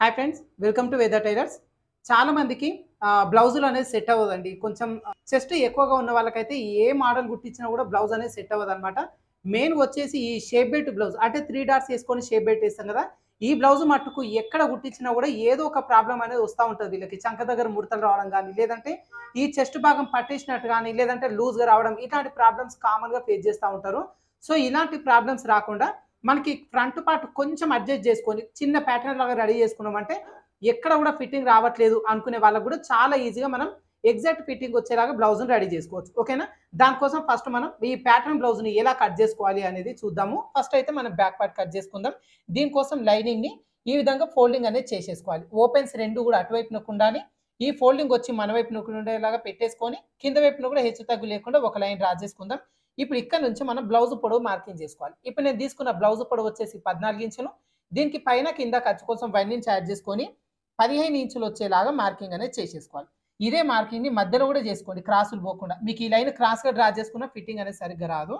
hi friends welcome to weather tailors చాలా మందికి బ్లౌజులు అనేది సెట్ అవ్వదండి కొంచెం చెస్ట్ ఎక్కువగా ఉన్న వాళ్ళకైతే ఏ మోడల్ గుట్టించినా కూడా బ్లౌజ్ అనేది సెట్ అవ్వదు అనమాట మెయిన్ వచ్చేసి ఈ షేప్ బెల్ట్ బ్లౌజ్ అంటే త్రీ డార్స్ వేసుకొని షేప్ బెల్ట్ వేస్తాం కదా ఈ బ్లౌజ్ మట్టుకు ఎక్కడ కుట్టించినా కూడా ఏదో ఒక ప్రాబ్లం అనేది వస్తూ ఉంటుంది వీళ్ళకి చంక దగ్గర ముడతలు రావడం కానీ లేదంటే ఈ చెస్ట్ భాగం పట్టించినట్టు కానీ లేదంటే లూజ్గా రావడం ఇలాంటి ప్రాబ్లమ్స్ కామన్గా ఫేస్ చేస్తూ ఉంటారు సో ఇలాంటి ప్రాబ్లమ్స్ రాకుండా మనకి ఫ్రంట్ పార్ట్ కొంచెం అడ్జస్ట్ చేసుకొని చిన్న ప్యాటర్న్ లాగా రెడీ చేసుకున్నామంటే ఎక్కడ కూడా ఫిట్టింగ్ రావట్లేదు అనుకునే వాళ్ళకు కూడా చాలా ఈజీగా మనం ఎగ్జాక్ట్ ఫిట్టింగ్ వచ్చేలాగా బ్లౌజ్ని రెడీ చేసుకోవచ్చు ఓకేనా దానికోసం ఫస్ట్ మనం ఈ ప్యాటర్న్ బ్లౌజ్ని ఎలా కట్ చేసుకోవాలి అనేది చూద్దాము ఫస్ట్ అయితే మనం బ్యాక్ పార్ట్ కట్ చేసుకుందాం దీనికోసం లైనింగ్ని ఈ విధంగా ఫోల్డింగ్ అనేది చేసేసుకోవాలి ఓపెన్స్ రెండు కూడా అటువైపునకు ఉండాలి ఈ ఫోల్డింగ్ వచ్చి మన వైపున ఉండేలాగా పెట్టేసుకొని కింద వైపున కూడా హెచ్చు తగ్గు లేకుండా ఒక లైన్ డ్రా చేసుకుందాం ఇప్పుడు ఇక్కడ నుంచి మనం బ్లౌజ్ పొడవు మార్కింగ్ చేసుకోవాలి ఇప్పుడు నేను తీసుకున్న బ్లౌజ్ పొడవు వచ్చేసి పద్నాలుగు ఇంచులు దీనికి పైన కింద ఖర్చు కోసం వన్ ఇంచ్ యాడ్ చేసుకొని పదిహేను ఇంచులు వచ్చేలాగా మార్కింగ్ అనేది చేసేసుకోవాలి ఇదే మార్కింగ్ని మధ్యలో కూడా చేసుకోండి క్రాసులు పోకుండా మీకు ఈ లైన్ క్రాస్గా డ్రా చేసుకున్న ఫిట్టింగ్ అనేది సరిగ్గా రాదు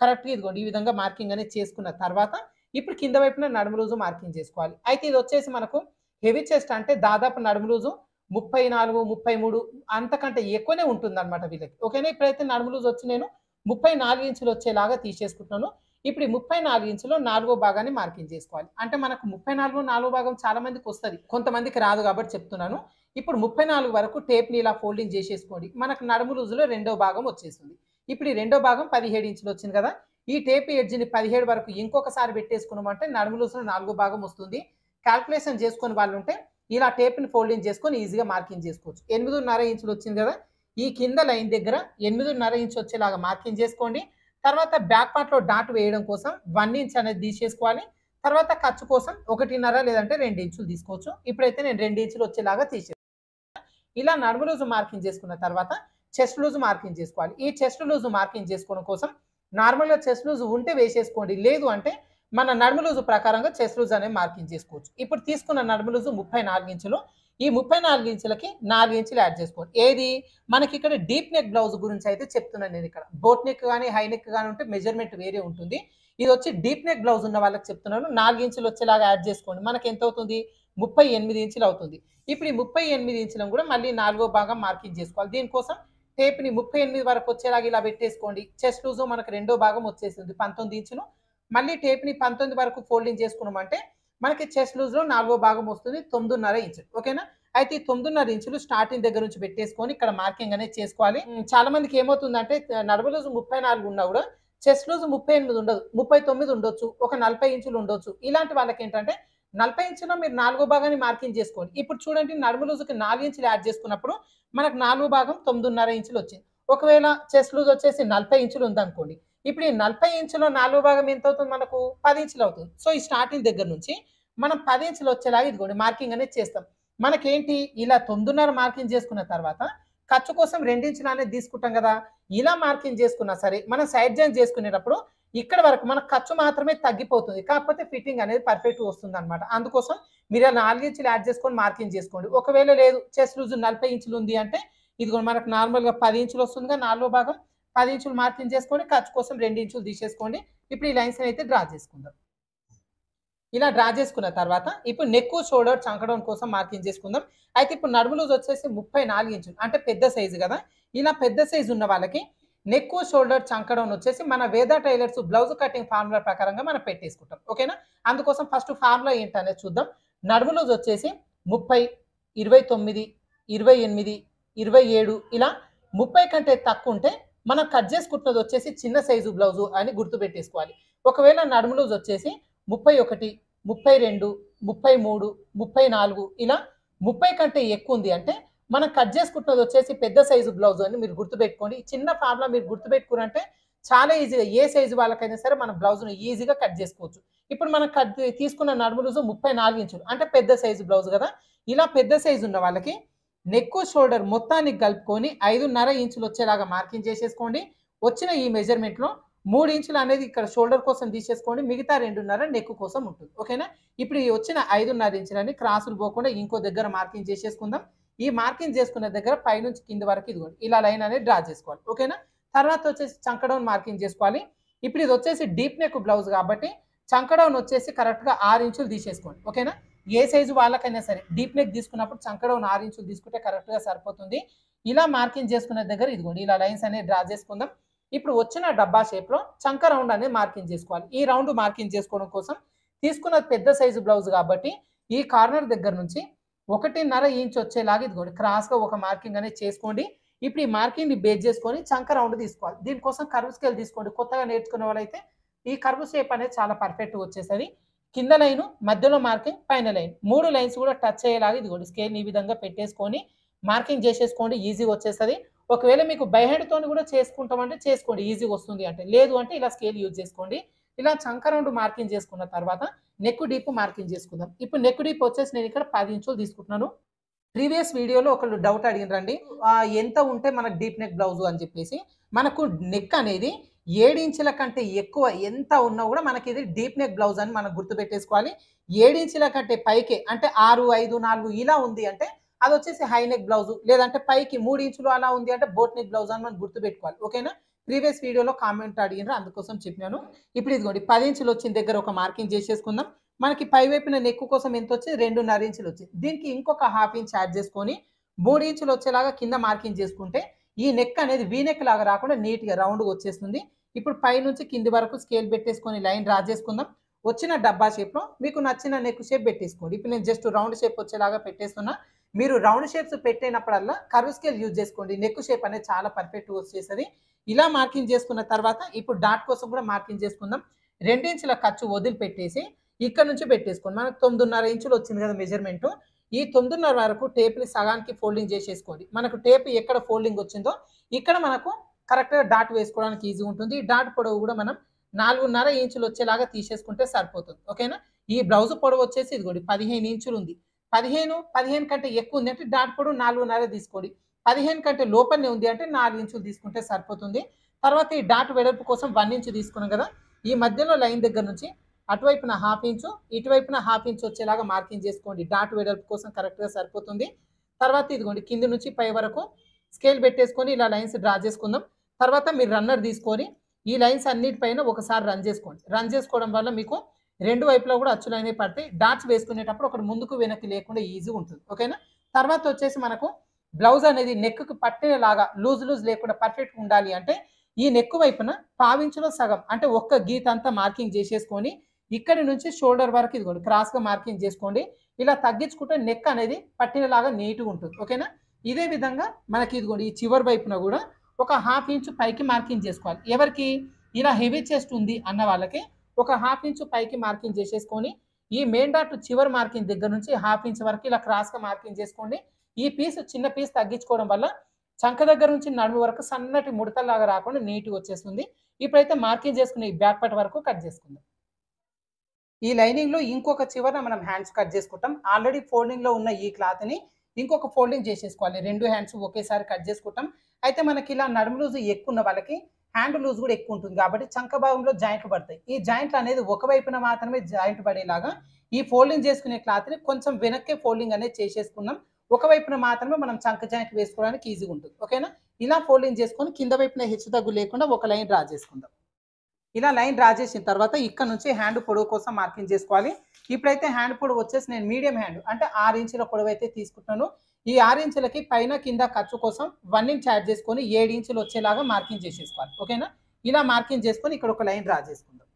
కరెక్ట్గా ఇదిగోండి ఈ విధంగా మార్కింగ్ అనేది చేసుకున్న తర్వాత ఇప్పుడు కింద వైపున నడుము రోజు మార్కింగ్ చేసుకోవాలి అయితే ఇది వచ్చేసి మనకు హెవీ చెస్ట్ అంటే దాదాపు నడుము రోజు ముప్పై నాలుగు ముప్పై మూడు అంతకంటే ఎక్కువనే ఉంటుంది అనమాట వీళ్ళకి ఓకేనా ఇప్పుడైతే నడుము రోజు వచ్చి నేను ముప్పై నాలుగు ఇంచులు వచ్చేలాగా తీసేసుకుంటున్నాను ఇప్పుడు ఈ ముప్పై నాలుగు ఇంచులో నాలుగో భాగాన్ని మార్కింగ్ చేసుకోవాలి అంటే మనకు ముప్పై నాలుగు నాలుగో భాగం చాలా మందికి వస్తుంది కొంతమందికి రాదు కాబట్టి చెప్తున్నాను ఇప్పుడు ముప్పై నాలుగు వరకు టేప్ని ఇలా ఫోల్డింగ్ చేసేసుకోండి మనకు నడుము లూజులో రెండో భాగం వచ్చేసింది ఇప్పుడు ఈ రెండో భాగం పదిహేడు ఇంచులు వచ్చింది కదా ఈ టేప్ ఎడ్జ్ని పదిహేడు వరకు ఇంకొకసారి పెట్టేసుకున్నామంటే నడుము లూజులో నాలుగో భాగం వస్తుంది క్యాల్కులేషన్ చేసుకుని వాళ్ళు ఉంటే ఇలా టేప్ని ఫోల్డింగ్ చేసుకొని ఈజీగా మార్కింగ్ చేసుకోవచ్చు ఎనిమిదిన్నర ఇంచులు వచ్చింది కదా ఈ కింద లైన్ దగ్గర ఎనిమిదిన్నర ఇంచు వచ్చేలాగా మార్కింగ్ చేసుకోండి తర్వాత బ్యాక్ పార్ట్లో డాట్ వేయడం కోసం వన్ ఇంచ్ అనేది తీసేసుకోవాలి తర్వాత ఖర్చు కోసం ఒకటిన్నర లేదంటే రెండు ఇంచులు తీసుకోవచ్చు ఇప్పుడైతే నేను రెండు ఇంచులు వచ్చేలాగా తీసే ఇలా నడుము రోజు మార్కింగ్ చేసుకున్న తర్వాత చెస్ట్ లూజ్ మార్కింగ్ చేసుకోవాలి ఈ చెస్ట్ లూజ్ మార్కింగ్ చేసుకోవడం కోసం నార్మల్గా చెస్ట్ లూజ్ ఉంటే వేసేసుకోండి లేదు అంటే మన నడుము లూజు ప్రకారంగా చెస్ట్ లూజ్ అనేది మార్కింగ్ చేసుకోవచ్చు ఇప్పుడు తీసుకున్న నడుము లూజు ముప్పై నాలుగు ఇంచులు ఈ ముప్పై నాలుగు ఇంచులకి నాలుగు ఇంచులు యాడ్ చేసుకోండి ఏది మనకి ఇక్కడ డీప్ నెక్ బ్లౌజ్ గురించి అయితే చెప్తున్నాను నేను ఇక్కడ బోట్ నెక్ కానీ హై నెక్ కానీ ఉంటే మెజర్మెంట్ వేరే ఉంటుంది ఇది వచ్చి డీప్ నెక్ బ్లౌజ్ ఉన్న వాళ్ళకి చెప్తున్నాను నాలుగు ఇంచులు వచ్చేలాగా యాడ్ చేసుకోండి మనకి ఎంత అవుతుంది ముప్పై ఎనిమిది ఇంచులు అవుతుంది ఇప్పుడు ఈ ముప్పై ఎనిమిది ఇంచులను కూడా మళ్ళీ నాలుగో భాగం మార్కింగ్ చేసుకోవాలి దీనికోసం టేప్ని ముప్పై ఎనిమిది వరకు వచ్చేలాగా ఇలా పెట్టేసుకోండి చెస్ట్ లూజ్ మనకు రెండో భాగం వచ్చేసింది పంతొమ్మిది ఇంచులు మళ్ళీ టేప్ని పంతొమ్మిది వరకు ఫోల్డింగ్ చేసుకున్నామంటే మనకి చెస్ట్ లూజ్లో నాలుగో భాగం వస్తుంది తొమ్మిదిన్నర ఇంచులు ఓకేనా అయితే ఈ తొమ్మిదిన్నర ఇంచులు స్టార్టింగ్ దగ్గర నుంచి పెట్టేసుకొని ఇక్కడ మార్కింగ్ అనేది చేసుకోవాలి చాలా మందికి ఏమవుతుందంటే రోజు ముప్పై నాలుగు ఉన్నా కూడా చెస్ట్ లూజ్ ముప్పై ఎనిమిది ఉండదు ముప్పై తొమ్మిది ఉండొచ్చు ఒక నలభై ఇంచులు ఉండొచ్చు ఇలాంటి వాళ్ళకి ఏంటంటే నలభై ఇంచులో మీరు నాలుగో భాగాన్ని మార్కింగ్ చేసుకోండి ఇప్పుడు చూడండి నడుము లూజుకి నాలుగు ఇంచులు యాడ్ చేసుకున్నప్పుడు మనకు నాలుగు భాగం తొమ్మిదిన్నర ఇంచులు వచ్చింది ఒకవేళ చెస్ట్ లూజ్ వచ్చేసి నలభై ఇంచులు ఉందనుకోండి ఇప్పుడు ఈ నలభై ఇంచులో నాలుగు భాగం ఎంత అవుతుంది మనకు పది ఇంచులు అవుతుంది సో ఈ స్టార్టింగ్ దగ్గర నుంచి మనం పది ఇంచులు వచ్చేలాగా ఇదిగోండి మార్కింగ్ అనేది చేస్తాం మనకేంటి ఇలా తొమ్మిదిన్నర మార్కింగ్ చేసుకున్న తర్వాత ఖర్చు కోసం రెండించులు అనేది తీసుకుంటాం కదా ఇలా మార్కింగ్ చేసుకున్నా సరే మనం సైడ్ జాయిన్ చేసుకునేటప్పుడు ఇక్కడ వరకు మన ఖర్చు మాత్రమే తగ్గిపోతుంది కాకపోతే ఫిట్టింగ్ అనేది పర్ఫెక్ట్ వస్తుంది అనమాట అందుకోసం మీరు నాలుగు ఇంచులు యాడ్ చేసుకొని మార్కింగ్ చేసుకోండి ఒకవేళ లేదు చెస్ లూజు నలభై ఇంచులు ఉంది అంటే ఇది మనకు నార్మల్గా పది ఇంచులు వస్తుందిగా నాలుగో భాగం పది ఇంచులు మార్కింగ్ చేసుకోండి ఖర్చు కోసం రెండు ఇంచులు తీసేసుకోండి ఇప్పుడు ఈ లైన్స్ అయితే డ్రా చేసుకుందాం ఇలా డ్రా చేసుకున్న తర్వాత ఇప్పుడు నెక్కు షోల్డర్ చంకడం కోసం మార్కింగ్ చేసుకుందాం అయితే ఇప్పుడు నడుము లూజ్ వచ్చేసి ముప్పై నాలుగు ఇంచులు అంటే పెద్ద సైజు కదా ఇలా పెద్ద సైజు ఉన్న వాళ్ళకి నెక్ షోల్డర్ చంకడం వచ్చేసి మన వేద టైలర్స్ బ్లౌజ్ కటింగ్ ఫార్ములా ప్రకారంగా మనం పెట్టేసుకుంటాం ఓకేనా అందుకోసం ఫస్ట్ ఫార్ములా ఏంటనేది చూద్దాం నడుములోజ్ వచ్చేసి ముప్పై ఇరవై తొమ్మిది ఇరవై ఎనిమిది ఇరవై ఏడు ఇలా ముప్పై కంటే తక్కువ ఉంటే మనం కట్ చేసుకుంటున్నది వచ్చేసి చిన్న సైజు బ్లౌజు అని గుర్తుపెట్టేసుకోవాలి ఒకవేళ నడుములోజ్ వచ్చేసి ముప్పై ఒకటి ముప్పై రెండు ముప్పై మూడు ముప్పై నాలుగు ఇలా ముప్పై కంటే ఎక్కువ ఉంది అంటే మనం కట్ చేసుకుంటున్నది వచ్చేసి పెద్ద సైజు బ్లౌజ్ అని మీరు గుర్తుపెట్టుకోండి చిన్న ఫామ్లా మీరు గుర్తుపెట్టుకున్నారంటే చాలా ఈజీగా ఏ సైజు వాళ్ళకైనా సరే మన బ్లౌజ్ను ఈజీగా కట్ చేసుకోవచ్చు ఇప్పుడు మనం కట్ తీసుకున్న నడుములు ముప్పై నాలుగు ఇంచులు అంటే పెద్ద సైజు బ్లౌజ్ కదా ఇలా పెద్ద సైజు ఉన్న వాళ్ళకి నెక్ షోల్డర్ మొత్తానికి కలుపుకొని ఐదున్నర ఇంచులు వచ్చేలాగా మార్కింగ్ చేసేసుకోండి వచ్చిన ఈ మెజర్మెంట్లో మూడు ఇంచులు అనేది ఇక్కడ షోల్డర్ కోసం తీసేసుకోండి మిగతా రెండున్నర నెక్ కోసం ఉంటుంది ఓకేనా ఇప్పుడు వచ్చిన ఐదున్నర ఇంచులని క్రాసులు పోకుండా ఇంకో దగ్గర మార్కింగ్ చేసేసుకుందాం ఈ మార్కింగ్ చేసుకునే దగ్గర పైనుంచి కింది వరకు ఇదిగోండి ఇలా లైన్ అనేది డ్రా చేసుకోవాలి ఓకేనా తర్వాత వచ్చేసి చంకడౌన్ మార్కింగ్ చేసుకోవాలి ఇప్పుడు ఇది వచ్చేసి డీప్ నెక్ బ్లౌజ్ కాబట్టి చంకడౌన్ వచ్చేసి కరెక్ట్గా ఆరు ఇంచులు తీసేసుకోండి ఓకేనా ఏ సైజు వాళ్ళకైనా సరే డీప్ నెక్ తీసుకున్నప్పుడు చంకడౌన్ ఆరు ఇంచులు తీసుకుంటే కరెక్ట్గా సరిపోతుంది ఇలా మార్కింగ్ చేసుకునే దగ్గర ఇదిగోండి ఇలా లైన్స్ అనేది డ్రా చేసుకుందాం ఇప్పుడు వచ్చిన డబ్బా షేప్లో చంక రౌండ్ అనేది మార్కింగ్ చేసుకోవాలి ఈ రౌండ్ మార్కింగ్ చేసుకోవడం కోసం తీసుకున్న పెద్ద సైజు బ్లౌజ్ కాబట్టి ఈ కార్నర్ దగ్గర నుంచి ఒకటిన్నర ఇంచ్ వచ్చేలాగా ఇదిగోండి క్రాస్గా ఒక మార్కింగ్ అనేది చేసుకోండి ఇప్పుడు ఈ మార్కింగ్ని బేస్ చేసుకొని చంక రౌండ్ తీసుకోవాలి దీనికోసం కర్వ్ స్కేల్ తీసుకోండి కొత్తగా నేర్చుకునే వాళ్ళైతే ఈ కర్వ్ షేప్ అనేది చాలా పర్ఫెక్ట్గా వచ్చేసరి కింద లైన్ మధ్యలో మార్కింగ్ పైన లైన్ మూడు లైన్స్ కూడా టచ్ అయ్యేలాగా ఇదిగోండి స్కేల్ ఈ విధంగా పెట్టేసుకొని మార్కింగ్ చేసేసుకోండి ఈజీగా వచ్చేస్తుంది ఒకవేళ మీకు బై హ్యాండ్తో కూడా చేసుకుంటామంటే చేసుకోండి ఈజీగా వస్తుంది అంటే లేదు అంటే ఇలా స్కేల్ యూజ్ చేసుకోండి ఇలా చంక మార్కింగ్ చేసుకున్న తర్వాత నెక్ డీప్ మార్కింగ్ చేసుకుందాం ఇప్పుడు నెక్ డీప్ వచ్చేసి నేను ఇక్కడ పది ఇంచులు తీసుకుంటున్నాను ప్రీవియస్ వీడియోలో ఒకళ్ళు డౌట్ అడిగినరండి ఎంత ఉంటే మనకు డీప్ నెక్ బ్లౌజ్ అని చెప్పేసి మనకు నెక్ అనేది ఏడించుల కంటే ఎక్కువ ఎంత ఉన్నా కూడా మనకి ఇది డీప్ నెక్ బ్లౌజ్ అని మనం గుర్తుపెట్టేసుకోవాలి ఏడించుల కంటే పైకే అంటే ఆరు ఐదు నాలుగు ఇలా ఉంది అంటే అది వచ్చేసి హై నెక్ బ్లౌజ్ లేదంటే పైకి మూడు ఇంచులు అలా ఉంది అంటే బోట్ నెక్ బ్లౌజ్ అని మనం గుర్తుపెట్టుకోవాలి ఓకేనా ప్రీవియస్ వీడియోలో కామెంట్ అడిగినారు అందుకోసం చెప్పినాను ఇప్పుడు ఇదిగోండి పది ఇంచులు వచ్చిన దగ్గర ఒక మార్కింగ్ చేసేసుకుందాం మనకి పై వైపున నెక్కు కోసం ఎంత వచ్చింది రెండున్నర ఇంచులు వచ్చింది దీనికి ఇంకొక హాఫ్ ఇంచ్ యాడ్ చేసుకొని మూడు ఇంచులు వచ్చేలాగా కింద మార్కింగ్ చేసుకుంటే ఈ నెక్ అనేది వీ నెక్ లాగా రాకుండా నీట్గా రౌండ్గా వచ్చేస్తుంది ఇప్పుడు పైనుంచి కింది వరకు స్కేల్ పెట్టేసుకొని లైన్ రా చేసుకుందాం వచ్చిన డబ్బా షేప్లో మీకు నచ్చిన నెక్ షేప్ పెట్టేసుకోండి ఇప్పుడు నేను జస్ట్ రౌండ్ షేప్ వచ్చేలాగా పెట్టేస్తున్నా మీరు రౌండ్ షేప్స్ పెట్టేనప్పుడల్లా కర్వ్ స్కేల్ యూజ్ చేసుకోండి నెక్ షేప్ అనేది చాలా పర్ఫెక్ట్గా వచ్చేస్తుంది ఇలా మార్కింగ్ చేసుకున్న తర్వాత ఇప్పుడు డాట్ కోసం కూడా మార్కింగ్ చేసుకుందాం రెండించుల ఖర్చు వదిలిపెట్టేసి ఇక్కడ నుంచి పెట్టేసుకోండి మనకు తొమ్మిదిన్నర ఇంచులు వచ్చింది కదా మెజర్మెంట్ ఈ తొమ్మిదిన్నర వరకు టేప్ని సగానికి ఫోల్డింగ్ చేసేసుకోండి మనకు టేప్ ఎక్కడ ఫోల్డింగ్ వచ్చిందో ఇక్కడ మనకు కరెక్ట్గా డాట్ వేసుకోవడానికి ఈజీ ఉంటుంది ఈ డాట్ పొడవు కూడా మనం నాలుగున్నర ఇంచులు వచ్చేలాగా తీసేసుకుంటే సరిపోతుంది ఓకేనా ఈ బ్లౌజ్ పొడవు వచ్చేసి కూడా పదిహేను ఇంచులు ఉంది పదిహేను పదిహేను కంటే ఎక్కువ ఉంది అంటే డాట్ పొడవు నాలుగున్నర తీసుకోండి పదిహేను కంటే లోపలనే ఉంది అంటే నాలుగు ఇంచులు తీసుకుంటే సరిపోతుంది తర్వాత ఈ డాట్ వెడల్పు కోసం వన్ ఇంచు తీసుకున్నాం కదా ఈ మధ్యలో లైన్ దగ్గర నుంచి అటువైపున హాఫ్ ఇంచు ఇటువైపున హాఫ్ ఇంచు వచ్చేలాగా మార్కింగ్ చేసుకోండి డాట్ వెడల్పు కోసం కరెక్ట్గా సరిపోతుంది తర్వాత ఇదిగోండి కింది నుంచి పై వరకు స్కేల్ పెట్టేసుకొని ఇలా లైన్స్ డ్రా చేసుకుందాం తర్వాత మీరు రన్నర్ తీసుకొని ఈ లైన్స్ అన్నిటిపైన ఒకసారి రన్ చేసుకోండి రన్ చేసుకోవడం వల్ల మీకు రెండు వైపులో కూడా అచ్చులు అనేవి పడతాయి డాట్స్ వేసుకునేటప్పుడు ఒకటి ముందుకు వెనక్కి లేకుండా ఈజీగా ఉంటుంది ఓకేనా తర్వాత వచ్చేసి మనకు బ్లౌజ్ అనేది నెక్కు పట్టేలాగా లూజ్ లూజ్ లేకుండా పర్ఫెక్ట్ ఉండాలి అంటే ఈ నెక్కు వైపున పావించులో సగం అంటే ఒక్క గీత అంతా మార్కింగ్ చేసేసుకొని ఇక్కడి నుంచి షోల్డర్ వరకు ఇదిగోండి క్రాస్గా మార్కింగ్ చేసుకోండి ఇలా తగ్గించుకుంటే నెక్ అనేది పట్టినలాగా నీట్గా ఉంటుంది ఓకేనా ఇదే విధంగా మనకి ఇదిగోండి ఈ చివరి వైపున కూడా ఒక హాఫ్ ఇంచ్ పైకి మార్కింగ్ చేసుకోవాలి ఎవరికి ఇలా హెవీ చెస్ట్ ఉంది అన్న వాళ్ళకి ఒక హాఫ్ ఇంచ్ పైకి మార్కింగ్ చేసేసుకొని ఈ మెయిన్ డాట్ చివరి మార్కింగ్ దగ్గర నుంచి హాఫ్ ఇంచ్ వరకు ఇలా క్రాస్గా మార్కింగ్ చేసుకోండి ఈ పీస్ చిన్న పీస్ తగ్గించుకోవడం వల్ల చంక దగ్గర నుంచి నడుము వరకు సన్నటి ముడతలాగా రాకుండా నీట్గా వచ్చేస్తుంది ఇప్పుడైతే మార్కింగ్ చేసుకుని ఈ బ్యాక్ పార్ట్ వరకు కట్ చేసుకుందాం ఈ లైనింగ్లో ఇంకొక చివరన మనం హ్యాండ్స్ కట్ చేసుకుంటాం ఆల్రెడీ ఫోల్డింగ్లో ఉన్న ఈ క్లాత్ని ఇంకొక ఫోల్డింగ్ చేసేసుకోవాలి రెండు హ్యాండ్స్ ఒకేసారి కట్ చేసుకుంటాం అయితే మనకి ఇలా నడుము లూజ్ ఎక్కువ ఉన్న వాళ్ళకి హ్యాండ్ లూజ్ కూడా ఎక్కువ ఉంటుంది కాబట్టి చంక భాగంలో జాయింట్లు పడతాయి ఈ జాయింట్లు అనేది ఒకవైపున మాత్రమే జాయింట్ పడేలాగా ఈ ఫోల్డింగ్ చేసుకునే క్లాత్ని కొంచెం వెనక్కే ఫోల్డింగ్ అనేది చేసేసుకున్నాం ఒకవైపున మాత్రమే మనం చంక జాయింట్ వేసుకోవడానికి ఈజీగా ఉంటుంది ఓకేనా ఇలా ఫోల్డింగ్ చేసుకొని కింద వైపున హెచ్చు తగ్గు లేకుండా ఒక లైన్ డ్రా చేసుకుందాం ఇలా లైన్ డ్రా చేసిన తర్వాత ఇక్కడ నుంచి హ్యాండ్ పొడవు కోసం మార్కింగ్ చేసుకోవాలి ఇప్పుడైతే హ్యాండ్ పొడవు వచ్చేసి నేను మీడియం హ్యాండ్ అంటే ఆరు ఇంచుల పొడవు అయితే తీసుకుంటున్నాను ఈ ఆరు ఇంచులకి పైన కింద ఖర్చు కోసం వన్ ఇంచ్ యాడ్ చేసుకొని ఏడు ఇంచులు వచ్చేలాగా మార్కింగ్ చేసేసుకోవాలి ఓకేనా ఇలా మార్కింగ్ చేసుకొని ఇక్కడ ఒక లైన్ డ్రా చేసుకుందాం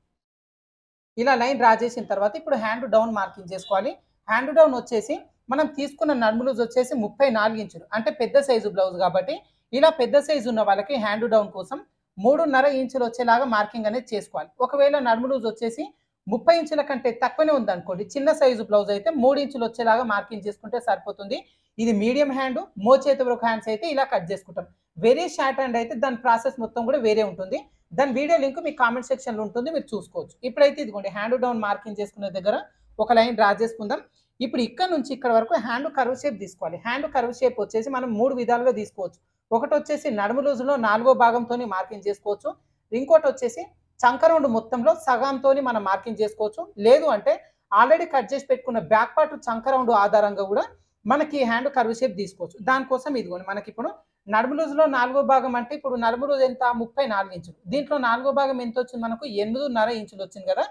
ఇలా లైన్ డ్రా చేసిన తర్వాత ఇప్పుడు హ్యాండ్ డౌన్ మార్కింగ్ చేసుకోవాలి హ్యాండ్ డౌన్ వచ్చేసి మనం తీసుకున్న నడుములూజ్ వచ్చేసి ముప్పై నాలుగు ఇంచులు అంటే పెద్ద సైజు బ్లౌజ్ కాబట్టి ఇలా పెద్ద సైజు ఉన్న వాళ్ళకి హ్యాండ్ డౌన్ కోసం మూడున్నర ఇంచులు వచ్చేలాగా మార్కింగ్ అనేది చేసుకోవాలి ఒకవేళ నడుములూజ్ వచ్చేసి ముప్పై ఇంచుల కంటే తక్కువనే ఉందనుకోండి చిన్న సైజు బ్లౌజ్ అయితే మూడు ఇంచులు వచ్చేలాగా మార్కింగ్ చేసుకుంటే సరిపోతుంది ఇది మీడియం హ్యాండ్ మో చేతి వరకు హ్యాండ్స్ అయితే ఇలా కట్ చేసుకుంటాం వెరీ షార్ట్ హ్యాండ్ అయితే దాని ప్రాసెస్ మొత్తం కూడా వేరే ఉంటుంది దాని వీడియో లింక్ మీ కామెంట్ సెక్షన్లో ఉంటుంది మీరు చూసుకోవచ్చు ఇప్పుడైతే ఇదిగోండి హ్యాండ్ డౌన్ మార్కింగ్ చేసుకునే దగ్గర ఒక లైన్ డ్రా చేసుకుందాం ఇప్పుడు ఇక్కడ నుంచి ఇక్కడ వరకు హ్యాండ్ కర్వ్ షేప్ తీసుకోవాలి హ్యాండ్ కర్వ్ షేప్ వచ్చేసి మనం మూడు విధాలుగా తీసుకోవచ్చు ఒకటి వచ్చేసి నడుము రోజులో నాలుగో భాగంతో మార్కింగ్ చేసుకోవచ్చు ఇంకోటి వచ్చేసి చంకరౌండ్ మొత్తంలో సగంతో మనం మార్కింగ్ చేసుకోవచ్చు లేదు అంటే ఆల్రెడీ కట్ చేసి పెట్టుకున్న బ్యాక్ పార్ట్ చంకరౌండ్ ఆధారంగా కూడా మనకి హ్యాండ్ కర్వ్ షేప్ తీసుకోవచ్చు దానికోసం ఇదిగోండి మనకి ఇప్పుడు నడుము రోజులో నాలుగో భాగం అంటే ఇప్పుడు నడుము రోజు ఎంత ముప్పై నాలుగు ఇంచులు దీంట్లో నాలుగో భాగం ఎంత వచ్చింది మనకు ఎనిమిదిన్నర ఇంచులు వచ్చింది కదా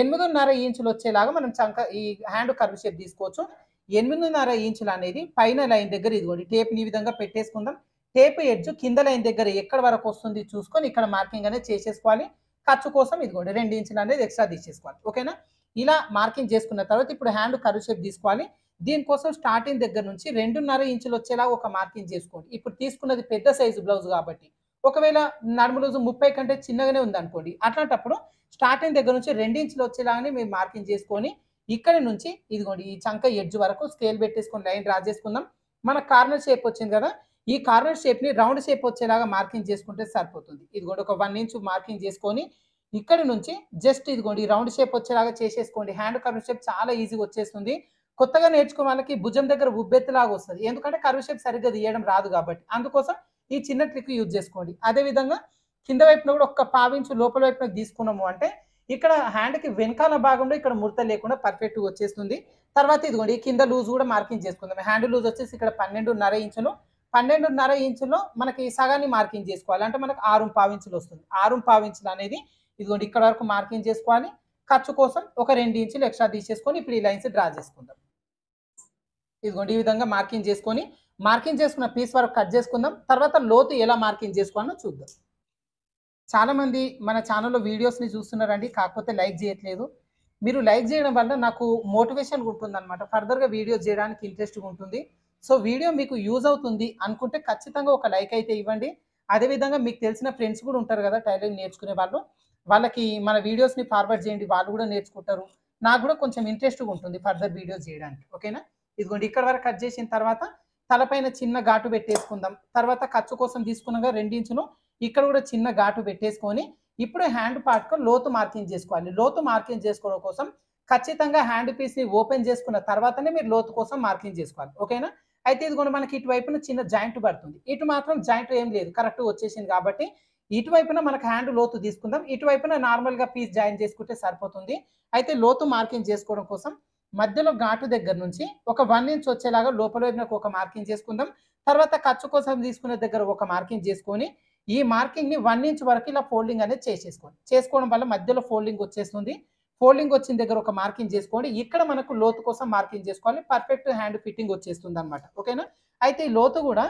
ఎనిమిదిన్నర ఇంచులు వచ్చేలాగా మనం చంక ఈ హ్యాండ్ కర్వ్ షేప్ తీసుకోవచ్చు ఎనిమిదిన్నర ఇంచులు అనేది పైన లైన్ దగ్గర ఇదిగోండి టేప్ని ఈ విధంగా పెట్టేసుకుందాం టేప్ ఎడ్జ్ కింద లైన్ దగ్గర ఎక్కడ వరకు వస్తుంది చూసుకొని ఇక్కడ మార్కింగ్ అనేది చేసేసుకోవాలి ఖర్చు కోసం ఇదిగోండి రెండు ఇంచులు అనేది ఎక్స్ట్రా తీసేసుకోవాలి ఓకేనా ఇలా మార్కింగ్ చేసుకున్న తర్వాత ఇప్పుడు హ్యాండ్ కర్వ్ షేప్ తీసుకోవాలి దీనికోసం స్టార్టింగ్ దగ్గర నుంచి రెండున్నర ఇంచులు వచ్చేలాగా ఒక మార్కింగ్ చేసుకోండి ఇప్పుడు తీసుకున్నది పెద్ద సైజు బ్లౌజ్ కాబట్టి ఒకవేళ నడుము రోజు ముప్పై కంటే చిన్నగానే ఉందనుకోండి అట్లాంటప్పుడు స్టార్టింగ్ దగ్గర నుంచి రెండించులు వచ్చేలాగానే మీరు మార్కింగ్ చేసుకొని ఇక్కడ నుంచి ఇదిగోండి ఈ చంక ఎడ్జ్ వరకు స్కేల్ పెట్టేసుకొని లైన్ డ్రా చేసుకుందాం మన కార్నర్ షేప్ వచ్చింది కదా ఈ కార్నర్ షేప్ని రౌండ్ షేప్ వచ్చేలాగా మార్కింగ్ చేసుకుంటే సరిపోతుంది ఇదిగోండి ఒక వన్ ఇంచ్ మార్కింగ్ చేసుకొని ఇక్కడ నుంచి జస్ట్ ఇదిగోండి రౌండ్ షేప్ వచ్చేలాగా చేసేసుకోండి హ్యాండ్ కర్వ్ షేప్ చాలా ఈజీగా వచ్చేస్తుంది కొత్తగా నేర్చుకున్న వాళ్ళకి భుజం దగ్గర ఉబ్బెత్తిలాగా వస్తుంది ఎందుకంటే కర్వ్ షేప్ సరిగ్గా తీయడం రాదు కాబట్టి అందుకోసం ఈ చిన్న ట్రిక్ యూజ్ చేసుకోండి అదేవిధంగా కింద వైపున కూడా ఒక్క పావించు లోపల వైపున తీసుకున్నాము అంటే ఇక్కడ హ్యాండ్కి వెనకాల భాగంలో ఇక్కడ ముడత లేకుండా పర్ఫెక్ట్గా వచ్చేస్తుంది తర్వాత ఇదిగోండి కింద లూజ్ కూడా మార్కింగ్ చేసుకుందాం హ్యాండ్ లూజ్ వచ్చేసి ఇక్కడ పన్నెండున్నర ఇంచులు పన్నెండున్నర ఇంచులో మనకి సగాన్ని మార్కింగ్ చేసుకోవాలి అంటే మనకు ఆరు పావించులు వస్తుంది ఆరు పావించులు అనేది ఇదిగోండి ఇక్కడ వరకు మార్కింగ్ చేసుకోవాలి ఖర్చు కోసం ఒక రెండు ఇంచులు ఎక్స్ట్రా తీసేసుకొని ఇప్పుడు ఈ లైన్స్ డ్రా చేసుకుందాం ఇదిగోండి ఈ విధంగా మార్కింగ్ చేసుకొని మార్కింగ్ చేసుకున్న పీస్ వరకు కట్ చేసుకుందాం తర్వాత లోతు ఎలా మార్కింగ్ చేసుకోవాలో చూద్దాం చాలామంది మన ఛానల్లో వీడియోస్ని చూస్తున్నారండి కాకపోతే లైక్ చేయట్లేదు మీరు లైక్ చేయడం వల్ల నాకు మోటివేషన్ ఉంటుంది అనమాట ఫర్దర్గా వీడియో చేయడానికి ఇంట్రెస్ట్గా ఉంటుంది సో వీడియో మీకు యూజ్ అవుతుంది అనుకుంటే ఖచ్చితంగా ఒక లైక్ అయితే ఇవ్వండి అదేవిధంగా మీకు తెలిసిన ఫ్రెండ్స్ కూడా ఉంటారు కదా టైలరింగ్ నేర్చుకునే వాళ్ళు వాళ్ళకి మన వీడియోస్ని ఫార్వర్డ్ చేయండి వాళ్ళు కూడా నేర్చుకుంటారు నాకు కూడా కొంచెం ఇంట్రెస్ట్ ఉంటుంది ఫర్దర్ వీడియోస్ చేయడానికి ఓకేనా ఇదిగోండి ఇక్కడ వరకు కట్ చేసిన తర్వాత తలపైన చిన్న ఘాటు పెట్టేసుకుందాం తర్వాత ఖర్చు కోసం తీసుకున్నగా రెండించును ఇక్కడ కూడా చిన్న ఘాటు పెట్టేసుకొని ఇప్పుడు హ్యాండ్ పార్ట్కు లోతు మార్కింగ్ చేసుకోవాలి లోతు మార్కింగ్ చేసుకోవడం కోసం ఖచ్చితంగా హ్యాండ్ పీస్ని ఓపెన్ చేసుకున్న తర్వాతనే మీరు లోతు కోసం మార్కింగ్ చేసుకోవాలి ఓకేనా అయితే ఇది కూడా మనకి ఇటువైపున చిన్న జాయింట్ పడుతుంది ఇటు మాత్రం జాయింట్ ఏం లేదు కరెక్ట్ వచ్చేసింది కాబట్టి ఇటువైపున మనకు హ్యాండ్ లోతు తీసుకుందాం ఇటువైపున నార్మల్గా పీస్ జాయిన్ చేసుకుంటే సరిపోతుంది అయితే లోతు మార్కింగ్ చేసుకోవడం కోసం మధ్యలో ఘాటు దగ్గర నుంచి ఒక వన్ ఇంచ్ వచ్చేలాగా లోపల వైపునకు ఒక మార్కింగ్ చేసుకుందాం తర్వాత ఖర్చు కోసం తీసుకునే దగ్గర ఒక మార్కింగ్ చేసుకొని ఈ మార్కింగ్ని వన్ ఇంచ్ వరకు ఇలా ఫోల్డింగ్ అనేది చేసేసుకోండి చేసుకోవడం వల్ల మధ్యలో ఫోల్డింగ్ వచ్చేస్తుంది ఫోల్డింగ్ వచ్చిన దగ్గర ఒక మార్కింగ్ చేసుకోండి ఇక్కడ మనకు లోతు కోసం మార్కింగ్ చేసుకోవాలి పర్ఫెక్ట్ హ్యాండ్ ఫిట్టింగ్ వచ్చేస్తుంది అనమాట ఓకేనా అయితే ఈ లోతు కూడా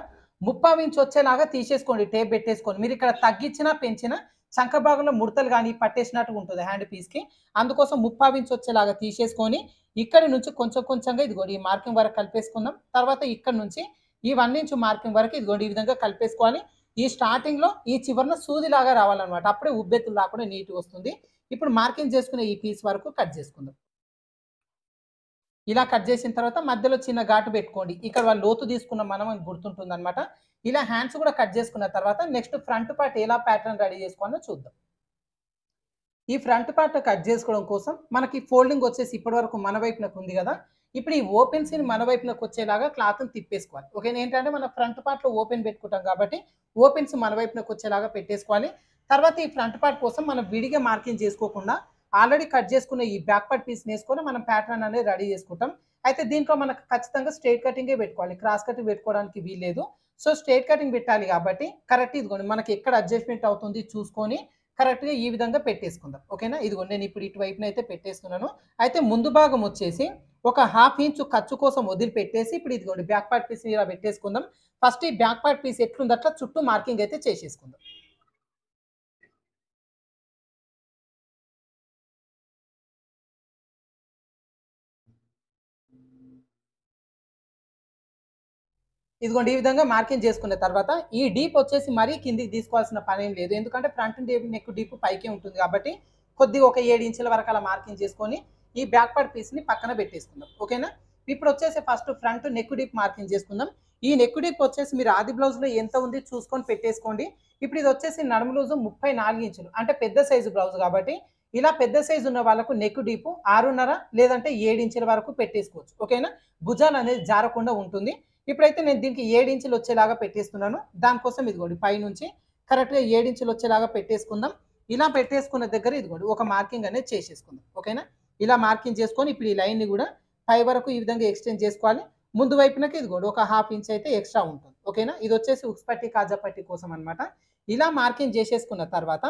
ముప్పై ఇంచ్ వచ్చేలాగా తీసేసుకోండి టేప్ పెట్టేసుకోండి మీరు ఇక్కడ తగ్గించినా పెంచినా చంక భాగంలో ముడతలు కానీ పట్టేసినట్టుగా ఉంటుంది హ్యాండ్ పీస్కి అందుకోసం ముప్పై ఇంచ్ వచ్చేలాగా తీసేసుకొని ఇక్కడి నుంచి కొంచెం కొంచెంగా ఇదిగోండి ఈ మార్కింగ్ వరకు కలిపేసుకుందాం తర్వాత ఇక్కడ నుంచి ఈ వన్ ఇంచ్ మార్కింగ్ వరకు ఇదిగోండి ఈ విధంగా కలిపేసుకోవాలి ఈ స్టార్టింగ్లో ఈ చివరిన సూదిలాగా రావాలన్నమాట అప్పుడే ఉబ్బెత్తులు రాకుండా నీట్గా వస్తుంది ఇప్పుడు మార్కింగ్ చేసుకునే ఈ పీస్ వరకు కట్ చేసుకుందాం ఇలా కట్ చేసిన తర్వాత మధ్యలో చిన్న ఘాటు పెట్టుకోండి ఇక్కడ వాళ్ళు లోతు తీసుకున్న మనం అని గుర్తుంటుంది అనమాట ఇలా హ్యాండ్స్ కూడా కట్ చేసుకున్న తర్వాత నెక్స్ట్ ఫ్రంట్ పార్ట్ ఎలా ప్యాటర్న్ రెడీ చేసుకోవాలో చూద్దాం ఈ ఫ్రంట్ పార్ట్ కట్ చేసుకోవడం కోసం మనకి ఫోల్డింగ్ వచ్చేసి ఇప్పటి వరకు మన వైపునకు ఉంది కదా ఇప్పుడు ఈ ఓపెన్ సీన్ మన వైపునకు వచ్చేలాగా క్లాత్ని తిప్పేసుకోవాలి ఓకే ఏంటంటే మన ఫ్రంట్ పార్ట్లో ఓపెన్ పెట్టుకుంటాం కాబట్టి ఓపెన్స్ మన వైపునకు వచ్చేలాగా పెట్టేసుకోవాలి తర్వాత ఈ ఫ్రంట్ పార్ట్ కోసం మనం విడిగా మార్కింగ్ చేసుకోకుండా ఆల్రెడీ కట్ చేసుకున్న ఈ బ్యాక్ పార్ట్ పీస్ వేసుకొని మనం ప్యాటర్న్ అనేది రెడీ చేసుకుంటాం అయితే దీంట్లో మనకు ఖచ్చితంగా స్ట్రేట్ కటింగే పెట్టుకోవాలి క్రాస్ కటింగ్ పెట్టుకోవడానికి వీల్లేదు సో స్ట్రేట్ కటింగ్ పెట్టాలి కాబట్టి కరెక్ట్ ఇదిగోండి మనకి ఎక్కడ అడ్జస్ట్మెంట్ అవుతుంది చూసుకొని కరెక్ట్గా ఈ విధంగా పెట్టేసుకుందాం ఓకేనా ఇదిగో నేను ఇప్పుడు ఇటువైపున అయితే పెట్టేస్తున్నాను అయితే ముందు భాగం వచ్చేసి ఒక హాఫ్ ఇంచ్ ఖర్చు కోసం వదిలిపెట్టేసి ఇప్పుడు ఇదిగోండి బ్యాక్ పార్ట్ పీస్ ఇలా పెట్టేసుకుందాం ఫస్ట్ ఈ బ్యాక్ పార్ట్ పీస్ ఎట్లుందట్లా చుట్టూ మార్కింగ్ అయితే చేసేసుకుందాం ఇదిగోండి ఈ విధంగా మార్కింగ్ చేసుకున్న తర్వాత ఈ డీప్ వచ్చేసి మరీ కిందికి తీసుకోవాల్సిన పని ఏం లేదు ఎందుకంటే ఫ్రంట్ డీప్ నెక్ డీప్ పైకే ఉంటుంది కాబట్టి కొద్దిగా ఒక ఏడు ఇంచుల వరకు అలా మార్కింగ్ చేసుకొని ఈ బ్యాక్ పార్ట్ పీస్ని పక్కన పెట్టేసుకుందాం ఓకేనా ఇప్పుడు వచ్చేసి first front neck deep marking చేసుకుందాం ఈ నెక్ డీప్ వచ్చేసి మీరు ఆది బ్లౌజ్లో ఎంత ఉంది చూసుకొని పెట్టేసుకోండి ఇప్పుడు ఇది వచ్చేసి నడుము లూజు ముప్పై నాలుగు ఇంచులు అంటే పెద్ద సైజు బ్లౌజ్ కాబట్టి ఇలా పెద్ద సైజు ఉన్న వాళ్ళకు నెక్ డీపు ఆరున్నర లేదంటే ఏడు ఇంచుల వరకు పెట్టేసుకోవచ్చు ఓకేనా భుజాలు అనేది జారకుండా ఉంటుంది ఇప్పుడైతే నేను దీనికి ఏడించులు వచ్చేలాగా పెట్టేస్తున్నాను దానికోసం ఇదిగోండి పైనుంచి కరెక్ట్గా ఏడించులు వచ్చేలాగా పెట్టేసుకుందాం ఇలా పెట్టేసుకున్న దగ్గర ఇదిగోండి ఒక మార్కింగ్ అనేది చేసేసుకుందాం ఓకేనా ఇలా మార్కింగ్ చేసుకొని ఇప్పుడు ఈ లైన్ని కూడా పై వరకు ఈ విధంగా ఎక్స్టెండ్ చేసుకోవాలి ముందు వైపునకి ఇదిగోండి ఒక హాఫ్ ఇంచ్ అయితే ఎక్స్ట్రా ఉంటుంది ఓకేనా ఇది వచ్చేసి ఉక్స్పట్టి కాజాపట్టి కోసం అనమాట ఇలా మార్కింగ్ చేసేసుకున్న తర్వాత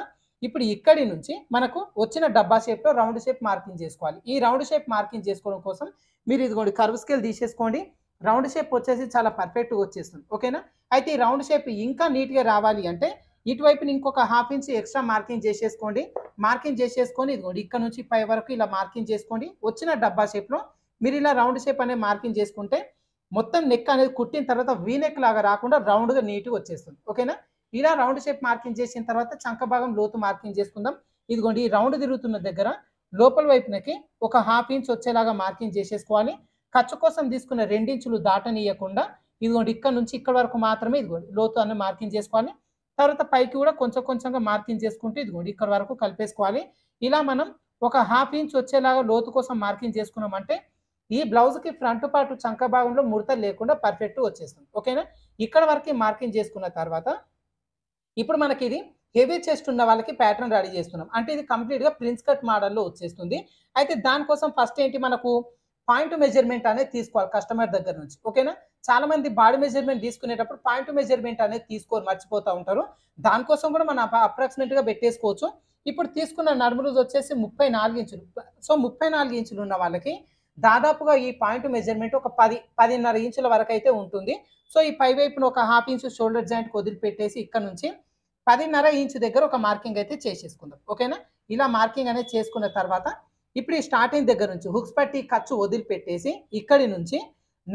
ఇప్పుడు ఇక్కడి నుంచి మనకు వచ్చిన డబ్బా షేప్లో రౌండ్ షేప్ మార్కింగ్ చేసుకోవాలి ఈ రౌండ్ షేప్ మార్కింగ్ చేసుకోవడం కోసం మీరు ఇదిగోండి కర్వ్ స్కేల్ తీసేసుకోండి రౌండ్ షేప్ వచ్చేసి చాలా పర్ఫెక్ట్గా వచ్చేస్తుంది ఓకేనా అయితే ఈ రౌండ్ షేప్ ఇంకా నీట్గా రావాలి అంటే ఇటువైపుని ఇంకొక హాఫ్ ఇంచ్ ఎక్స్ట్రా మార్కింగ్ చేసేసుకోండి మార్కింగ్ చేసేసుకొని ఇదిగోండి ఇక్కడ నుంచి పై వరకు ఇలా మార్కింగ్ చేసుకోండి వచ్చిన డబ్బా షేప్లో మీరు ఇలా రౌండ్ షేప్ అనేది మార్కింగ్ చేసుకుంటే మొత్తం నెక్ అనేది కుట్టిన తర్వాత వీ నెక్ లాగా రాకుండా రౌండ్గా నీట్గా వచ్చేస్తుంది ఓకేనా ఇలా రౌండ్ షేప్ మార్కింగ్ చేసిన తర్వాత చంక భాగం లోతు మార్కింగ్ చేసుకుందాం ఇదిగోండి ఈ రౌండ్ తిరుగుతున్న దగ్గర లోపల వైపునకి ఒక హాఫ్ ఇంచ్ వచ్చేలాగా మార్కింగ్ చేసేసుకోవాలి ఖర్చు కోసం తీసుకున్న రెండించులు దాటనీయకుండా ఇదిగోండి ఇక్కడ నుంచి ఇక్కడ వరకు మాత్రమే ఇదిగోండి లోతు అన్న మార్కింగ్ చేసుకోవాలి తర్వాత పైకి కూడా కొంచెం కొంచెంగా మార్కింగ్ చేసుకుంటూ ఇదిగోండి ఇక్కడ వరకు కలిపేసుకోవాలి ఇలా మనం ఒక హాఫ్ ఇంచ్ వచ్చేలాగా లోతు కోసం మార్కింగ్ చేసుకున్నామంటే ఈ బ్లౌజ్కి ఫ్రంట్ పాటు చంక భాగంలో ముడత లేకుండా పర్ఫెక్ట్ వచ్చేస్తుంది ఓకేనా ఇక్కడ వరకు మార్కింగ్ చేసుకున్న తర్వాత ఇప్పుడు మనకి ఇది హెవీ చెస్ట్ ఉన్న వాళ్ళకి ప్యాటర్న్ రెడీ చేస్తున్నాం అంటే ఇది కంప్లీట్గా ప్రిన్స్ కట్ మోడల్లో వచ్చేస్తుంది అయితే దానికోసం ఫస్ట్ ఏంటి మనకు పాయింట్ మెజర్మెంట్ అనేది తీసుకోవాలి కస్టమర్ దగ్గర నుంచి ఓకేనా చాలా మంది బాడీ మెజర్మెంట్ తీసుకునేటప్పుడు పాయింట్ మెజర్మెంట్ అనేది తీసుకోవాలి మర్చిపోతూ ఉంటారు దానికోసం కూడా మనం అప్రాక్సిమేట్గా పెట్టేసుకోవచ్చు ఇప్పుడు తీసుకున్న నడుము రోజు వచ్చేసి ముప్పై నాలుగు ఇంచులు సో ముప్పై నాలుగు ఇంచులు ఉన్న వాళ్ళకి దాదాపుగా ఈ పాయింట్ మెజర్మెంట్ ఒక పది పదిన్నర ఇంచుల వరకు అయితే ఉంటుంది సో ఈ పై వైపున ఒక హాఫ్ ఇంచు షోల్డర్ జాయింట్ వదిలిపెట్టేసి ఇక్కడ నుంచి పదిన్నర ఇంచు దగ్గర ఒక మార్కింగ్ అయితే చేసేసుకుందాం ఓకేనా ఇలా మార్కింగ్ అనేది చేసుకున్న తర్వాత ఇప్పుడు ఈ స్టార్టింగ్ దగ్గర నుంచి హుక్స్ పట్టి ఖర్చు వదిలిపెట్టేసి ఇక్కడి నుంచి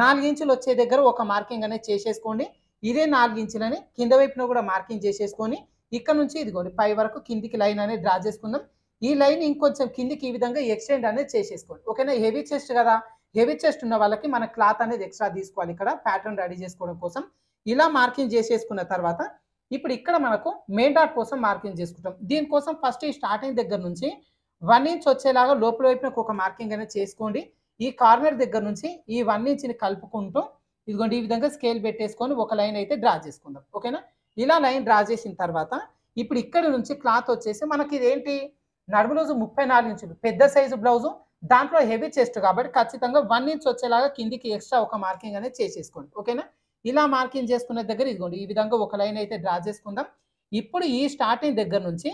నాలుగించులు వచ్చే దగ్గర ఒక మార్కింగ్ అనేది చేసేసుకోండి ఇదే నాలుగించులని కింద వైపున కూడా మార్కింగ్ చేసేసుకొని ఇక్కడ నుంచి ఇదిగోండి పై వరకు కిందికి లైన్ అనేది డ్రా చేసుకుందాం ఈ లైన్ ఇంకొంచెం కిందికి ఈ విధంగా ఎక్స్టెండ్ అనేది చేసేసుకోండి ఓకేనా హెవీ చెస్ట్ కదా హెవీ చెస్ట్ ఉన్న వాళ్ళకి మన క్లాత్ అనేది ఎక్స్ట్రా తీసుకోవాలి ఇక్కడ ప్యాటర్న్ రెడీ చేసుకోవడం కోసం ఇలా మార్కింగ్ చేసేసుకున్న తర్వాత ఇప్పుడు ఇక్కడ మనకు మెయిన్ డాట్ కోసం మార్కింగ్ చేసుకుంటాం దీనికోసం ఫస్ట్ ఈ స్టార్టింగ్ దగ్గర నుంచి వన్ ఇంచ్ వచ్చేలాగా లోపల వైపున ఒక మార్కింగ్ అనేది చేసుకోండి ఈ కార్నర్ దగ్గర నుంచి ఈ వన్ ఇంచ్ని కలుపుకుంటూ ఇదిగోండి ఈ విధంగా స్కేల్ పెట్టేసుకొని ఒక లైన్ అయితే డ్రా చేసుకుందాం ఓకేనా ఇలా లైన్ డ్రా చేసిన తర్వాత ఇప్పుడు ఇక్కడ నుంచి క్లాత్ వచ్చేసి మనకి ఇదేంటి నడుము రోజు ముప్పై నాలుగు ఇంచులు పెద్ద సైజు బ్లౌజు దాంట్లో హెవీ చెస్ట్ కాబట్టి ఖచ్చితంగా వన్ ఇంచ్ వచ్చేలాగా కిందికి ఎక్స్ట్రా ఒక మార్కింగ్ అనేది చేసేసుకోండి ఓకేనా ఇలా మార్కింగ్ చేసుకున్న దగ్గర ఇదిగోండి ఈ విధంగా ఒక లైన్ అయితే డ్రా చేసుకుందాం ఇప్పుడు ఈ స్టార్టింగ్ దగ్గర నుంచి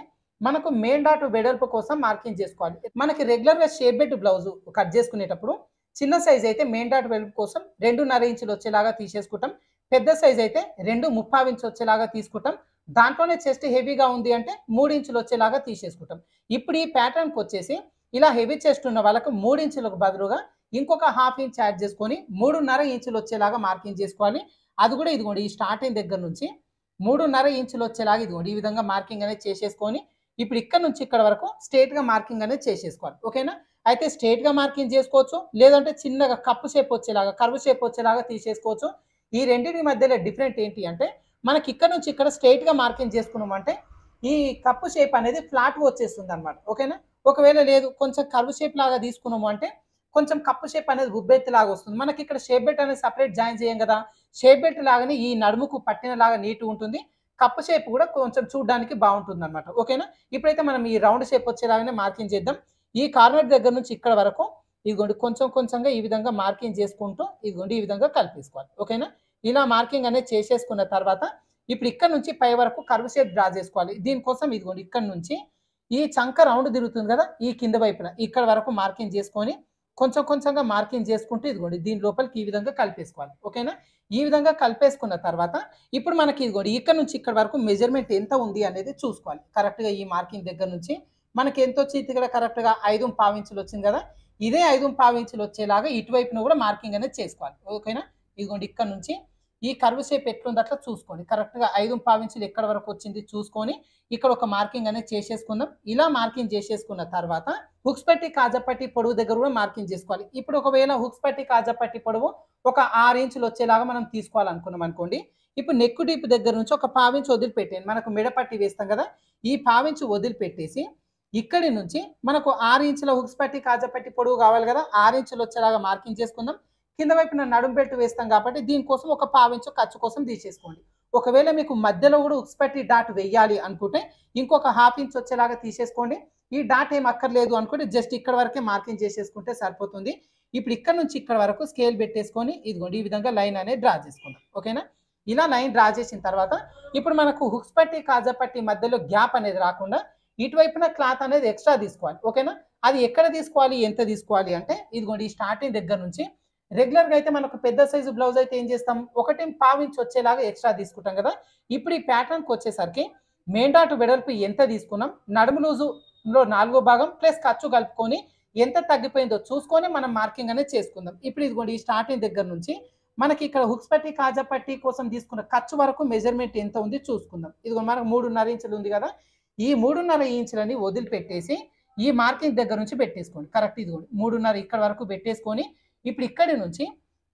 మనకు మెయిన్ డాట్ వెడల్పు కోసం మార్కింగ్ చేసుకోవాలి మనకి రెగ్యులర్గా షేప్ బెడ్ బ్లౌజ్ కట్ చేసుకునేటప్పుడు చిన్న సైజ్ అయితే మెయిన్ డాట్ వెడల్పు కోసం రెండున్నర ఇంచులు వచ్చేలాగా తీసేసుకుంటాం పెద్ద సైజ్ అయితే రెండు ముప్పావు ఇంచు వచ్చేలాగా తీసుకుంటాం దాంట్లోనే చెస్ట్ హెవీగా ఉంది అంటే మూడు ఇంచులు వచ్చేలాగా తీసేసుకుంటాం ఇప్పుడు ఈ ప్యాటర్న్కి వచ్చేసి ఇలా హెవీ చెస్ట్ ఉన్న వాళ్ళకు మూడు ఇంచులకు బదులుగా ఇంకొక హాఫ్ ఇంచ్ యాడ్ చేసుకొని మూడున్నర ఇంచులు వచ్చేలాగా మార్కింగ్ చేసుకోవాలి అది కూడా ఇదిగోండి ఈ స్టార్టింగ్ దగ్గర నుంచి మూడున్నర ఇంచులు వచ్చేలాగా ఇదిగోండి ఈ విధంగా మార్కింగ్ అనేది చేసేసుకొని ఇప్పుడు ఇక్కడ నుంచి ఇక్కడ వరకు స్ట్రేట్గా మార్కింగ్ అనేది చేసేసుకోవాలి ఓకేనా అయితే స్ట్రేట్గా మార్కింగ్ చేసుకోవచ్చు లేదంటే చిన్నగా కప్పు షేప్ వచ్చేలాగా కర్వ్ షేప్ వచ్చేలాగా తీసేసుకోవచ్చు ఈ రెండింటి మధ్యలో డిఫరెంట్ ఏంటి అంటే మనకి ఇక్కడ నుంచి ఇక్కడ స్ట్రేట్గా మార్కింగ్ చేసుకున్నాం అంటే ఈ కప్పు షేప్ అనేది ఫ్లాట్ వచ్చేస్తుంది అనమాట ఓకేనా ఒకవేళ లేదు కొంచెం కర్వ్ షేప్ లాగా తీసుకున్నాము అంటే కొంచెం కప్పు షేప్ అనేది ఉబ్బెత్తి లాగా వస్తుంది మనకి ఇక్కడ షేప్ బెల్ట్ అనేది సపరేట్ జాయిన్ చేయం కదా షేప్ బెల్ట్ లాగానే ఈ నడుముకు పట్టిన లాగా నీట్గా ఉంటుంది కప్ షేప్ కూడా కొంచెం చూడడానికి బాగుంటుంది అనమాట ఓకేనా ఇప్పుడైతే మనం ఈ రౌండ్ షేప్ వచ్చేలాగానే మార్కింగ్ చేద్దాం ఈ కార్నర్ దగ్గర నుంచి ఇక్కడ వరకు ఇదిగోండి కొంచెం కొంచెంగా ఈ విధంగా మార్కింగ్ చేసుకుంటూ ఇదిగోండి ఈ విధంగా కలిపేసుకోవాలి ఓకేనా ఇలా మార్కింగ్ అనేది చేసేసుకున్న తర్వాత ఇప్పుడు ఇక్కడ నుంచి పై వరకు కర్వ్ షేప్ డ్రా చేసుకోవాలి దీనికోసం ఇదిగోండి ఇక్కడ నుంచి ఈ చంక రౌండ్ తిరుగుతుంది కదా ఈ కింద వైపున ఇక్కడ వరకు మార్కింగ్ చేసుకొని కొంచెం కొంచెంగా మార్కింగ్ చేసుకుంటూ ఇదిగోండి దీని లోపలికి ఈ విధంగా కలిపేసుకోవాలి ఓకేనా ఈ విధంగా కలిపేసుకున్న తర్వాత ఇప్పుడు మనకి ఇదిగోండి ఇక్కడ నుంచి ఇక్కడ వరకు మెజర్మెంట్ ఎంత ఉంది అనేది చూసుకోవాలి కరెక్ట్గా ఈ మార్కింగ్ దగ్గర నుంచి మనకి ఎంత వచ్చింది కూడా కరెక్ట్గా ఐదు పావించులు వచ్చింది కదా ఇదే ఐదు పావించులు వచ్చేలాగా ఇటువైపున కూడా మార్కింగ్ అనేది చేసుకోవాలి ఓకేనా ఇదిగోండి ఇక్కడ నుంచి ఈ కర్వ్ షేప్ ఎట్లుంది అట్లా చూసుకోండి కరెక్ట్గా ఐదు పావించులు ఎక్కడ వరకు వచ్చింది చూసుకొని ఇక్కడ ఒక మార్కింగ్ అనేది చేసేసుకుందాం ఇలా మార్కింగ్ చేసేసుకున్న తర్వాత హుక్స్ పట్టి కాజపట్టి పొడవు దగ్గర కూడా మార్కింగ్ చేసుకోవాలి ఇప్పుడు ఒకవేళ హుక్స్ పట్టి కాజపట్టి పొడవు ఒక ఆరు ఇంచులు వచ్చేలాగా మనం తీసుకోవాలనుకున్నాం అనుకోండి ఇప్పుడు నెక్కు డీప్ దగ్గర నుంచి ఒక పావించి వదిలిపెట్టేయండి మనకు మిడపట్టి వేస్తాం కదా ఈ పావించి వదిలిపెట్టేసి ఇక్కడి నుంచి మనకు ఆరు ఇంచుల హుక్స్ పట్టి కాజపట్టి పొడవు కావాలి కదా ఆరు ఇంచులు వచ్చేలాగా మార్కింగ్ చేసుకుందాం కింద వైపున నడుము పెట్టు వేస్తాం కాబట్టి దీనికోసం ఒక పావించు ఖర్చు కోసం తీసేసుకోండి ఒకవేళ మీకు మధ్యలో కూడా ఉక్స్పెట్టి డాట్ వేయాలి అనుకుంటే ఇంకొక హాఫ్ ఇంచ్ వచ్చేలాగా తీసేసుకోండి ఈ డాట్ ఏం అక్కర్లేదు అనుకుంటే జస్ట్ ఇక్కడ వరకే మార్కింగ్ చేసేసుకుంటే సరిపోతుంది ఇప్పుడు ఇక్కడ నుంచి ఇక్కడ వరకు స్కేల్ పెట్టేసుకొని ఇదిగోండి ఈ విధంగా లైన్ అనేది డ్రా చేసుకుందాం ఓకేనా ఇలా లైన్ డ్రా చేసిన తర్వాత ఇప్పుడు మనకు హుక్స్ పట్టి కాజపట్టి మధ్యలో గ్యాప్ అనేది రాకుండా ఇటువైపున క్లాత్ అనేది ఎక్స్ట్రా తీసుకోవాలి ఓకేనా అది ఎక్కడ తీసుకోవాలి ఎంత తీసుకోవాలి అంటే ఇదిగోండి ఈ స్టార్టింగ్ దగ్గర నుంచి రెగ్యులర్గా అయితే మనకు పెద్ద సైజు బ్లౌజ్ అయితే ఏం చేస్తాం ఒకటి పావించి వచ్చేలాగా ఎక్స్ట్రా తీసుకుంటాం కదా ఇప్పుడు ఈ ప్యాటర్న్కి వచ్చేసరికి మెయిన్ వెడల్పు ఎంత తీసుకున్నాం నడుము లో నాలుగో భాగం ప్లస్ ఖర్చు కలుపుకొని ఎంత తగ్గిపోయిందో చూసుకొని మనం మార్కింగ్ అనేది చేసుకుందాం ఇప్పుడు ఇదిగోండి ఈ స్టార్టింగ్ దగ్గర నుంచి మనకి ఇక్కడ హుక్స్ పట్టి కాజా పట్టి కోసం తీసుకున్న ఖర్చు వరకు మెజర్మెంట్ ఎంత ఉంది చూసుకుందాం ఇదిగో మనకు మూడున్నర ఇంచులు ఉంది కదా ఈ మూడున్నర ఇంచులని వదిలిపెట్టేసి ఈ మార్కింగ్ దగ్గర నుంచి పెట్టేసుకోండి కరెక్ట్ ఇదిగోండి మూడున్నర ఇక్కడ వరకు పెట్టేసుకొని ఇప్పుడు ఇక్కడి నుంచి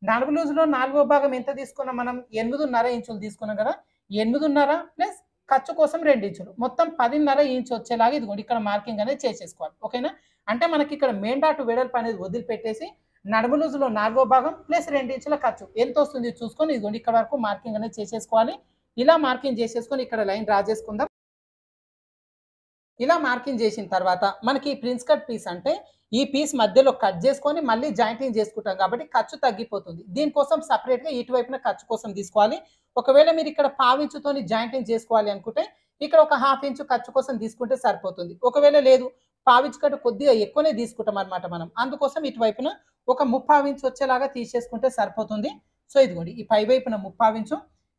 నాలుగు లూజులో నాలుగో భాగం ఎంత తీసుకున్నాం మనం ఎనిమిదిన్నర ఇంచులు తీసుకున్నాం కదా ఎనిమిదిన్నర ప్లస్ ఖర్చు కోసం రెండు ఇంచులు మొత్తం పదిన్నర ఇంచు వచ్చేలాగా ఇదిగోండి ఇక్కడ మార్కింగ్ అనేది చేసేసుకోవాలి ఓకేనా అంటే మనకి ఇక్కడ మెయిన్ డాట్ వెడల్పు అనేది వదిలిపెట్టేసి నడుము లూజులో నాలుగో భాగం ప్లస్ రెండు ఇంచుల ఖర్చు ఎంత వస్తుంది చూసుకొని ఇదిగోండి ఇక్కడ వరకు మార్కింగ్ అనేది చేసేసుకోవాలి ఇలా మార్కింగ్ చేసేసుకొని ఇక్కడ లైన్ డ్రా చేసుకుందాం ఇలా మార్కింగ్ చేసిన తర్వాత మనకి ప్రిన్స్ కట్ పీస్ అంటే ఈ పీస్ మధ్యలో కట్ చేసుకొని మళ్ళీ జాయింటింగ్ చేసుకుంటాం కాబట్టి ఖర్చు తగ్గిపోతుంది దీనికోసం సపరేట్గా ఇటువైపున ఖర్చు కోసం తీసుకోవాలి ఒకవేళ మీరు ఇక్కడ పావించుతోని జాయింటింగ్ చేసుకోవాలి అనుకుంటే ఇక్కడ ఒక హాఫ్ ఇంచు ఖర్చు కోసం తీసుకుంటే సరిపోతుంది ఒకవేళ లేదు పావించు కట్టు కొద్దిగా ఎక్కువనే తీసుకుంటాం అనమాట మనం అందుకోసం ఇటువైపున ఒక ముప్పావించు వచ్చేలాగా తీసేసుకుంటే సరిపోతుంది సో ఇదిగోండి ఈ పై వైపున ముప్పావించు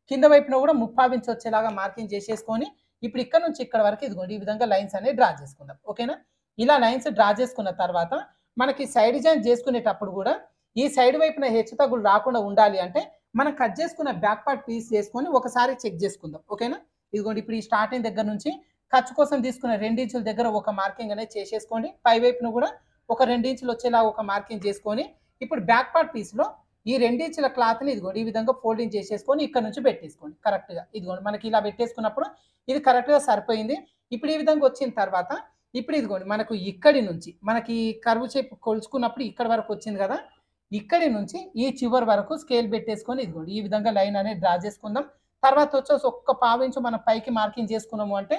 కింద వైపున కూడా ముప్పావించు వచ్చేలాగా మార్కింగ్ చేసేసుకొని ఇప్పుడు ఇక్కడ నుంచి ఇక్కడ వరకు ఇదిగోండి ఈ విధంగా లైన్స్ అనేవి డ్రా చేసుకుందాం ఓకేనా ఇలా లైన్స్ డ్రా చేసుకున్న తర్వాత మనకి సైడ్ జాయిన్ చేసుకునేటప్పుడు కూడా ఈ సైడ్ వైపున హెచ్చు తగ్గులు రాకుండా ఉండాలి అంటే మనం కట్ చేసుకున్న బ్యాక్ పార్ట్ పీస్ చేసుకొని ఒకసారి చెక్ చేసుకుందాం ఓకేనా ఇదిగోండి ఇప్పుడు ఈ స్టార్టింగ్ దగ్గర నుంచి ఖర్చు కోసం తీసుకున్న ఇంచుల దగ్గర ఒక మార్కింగ్ అనేది చేసేసుకోండి పై వైపున కూడా ఒక ఇంచులు వచ్చేలా ఒక మార్కింగ్ చేసుకొని ఇప్పుడు బ్యాక్ పార్ట్ పీస్లో ఈ రెండించిన క్లాత్ని ఇదిగోండి ఈ విధంగా ఫోల్డింగ్ చేసేసుకొని ఇక్కడ నుంచి పెట్టేసుకోండి కరెక్ట్గా ఇదిగోండి మనకి ఇలా పెట్టేసుకున్నప్పుడు ఇది కరెక్ట్గా సరిపోయింది ఇప్పుడు ఈ విధంగా వచ్చిన తర్వాత ఇప్పుడు ఇదిగోండి మనకు ఇక్కడి నుంచి మనకి కరువు చేపు కొలుచుకున్నప్పుడు ఇక్కడ వరకు వచ్చింది కదా ఇక్కడి నుంచి ఈ చివరి వరకు స్కేల్ పెట్టేసుకొని ఇదిగోండి ఈ విధంగా లైన్ అనేది డ్రా చేసుకుందాం తర్వాత వచ్చేసి ఒక్క పావించు మనం పైకి మార్కింగ్ చేసుకున్నాము అంటే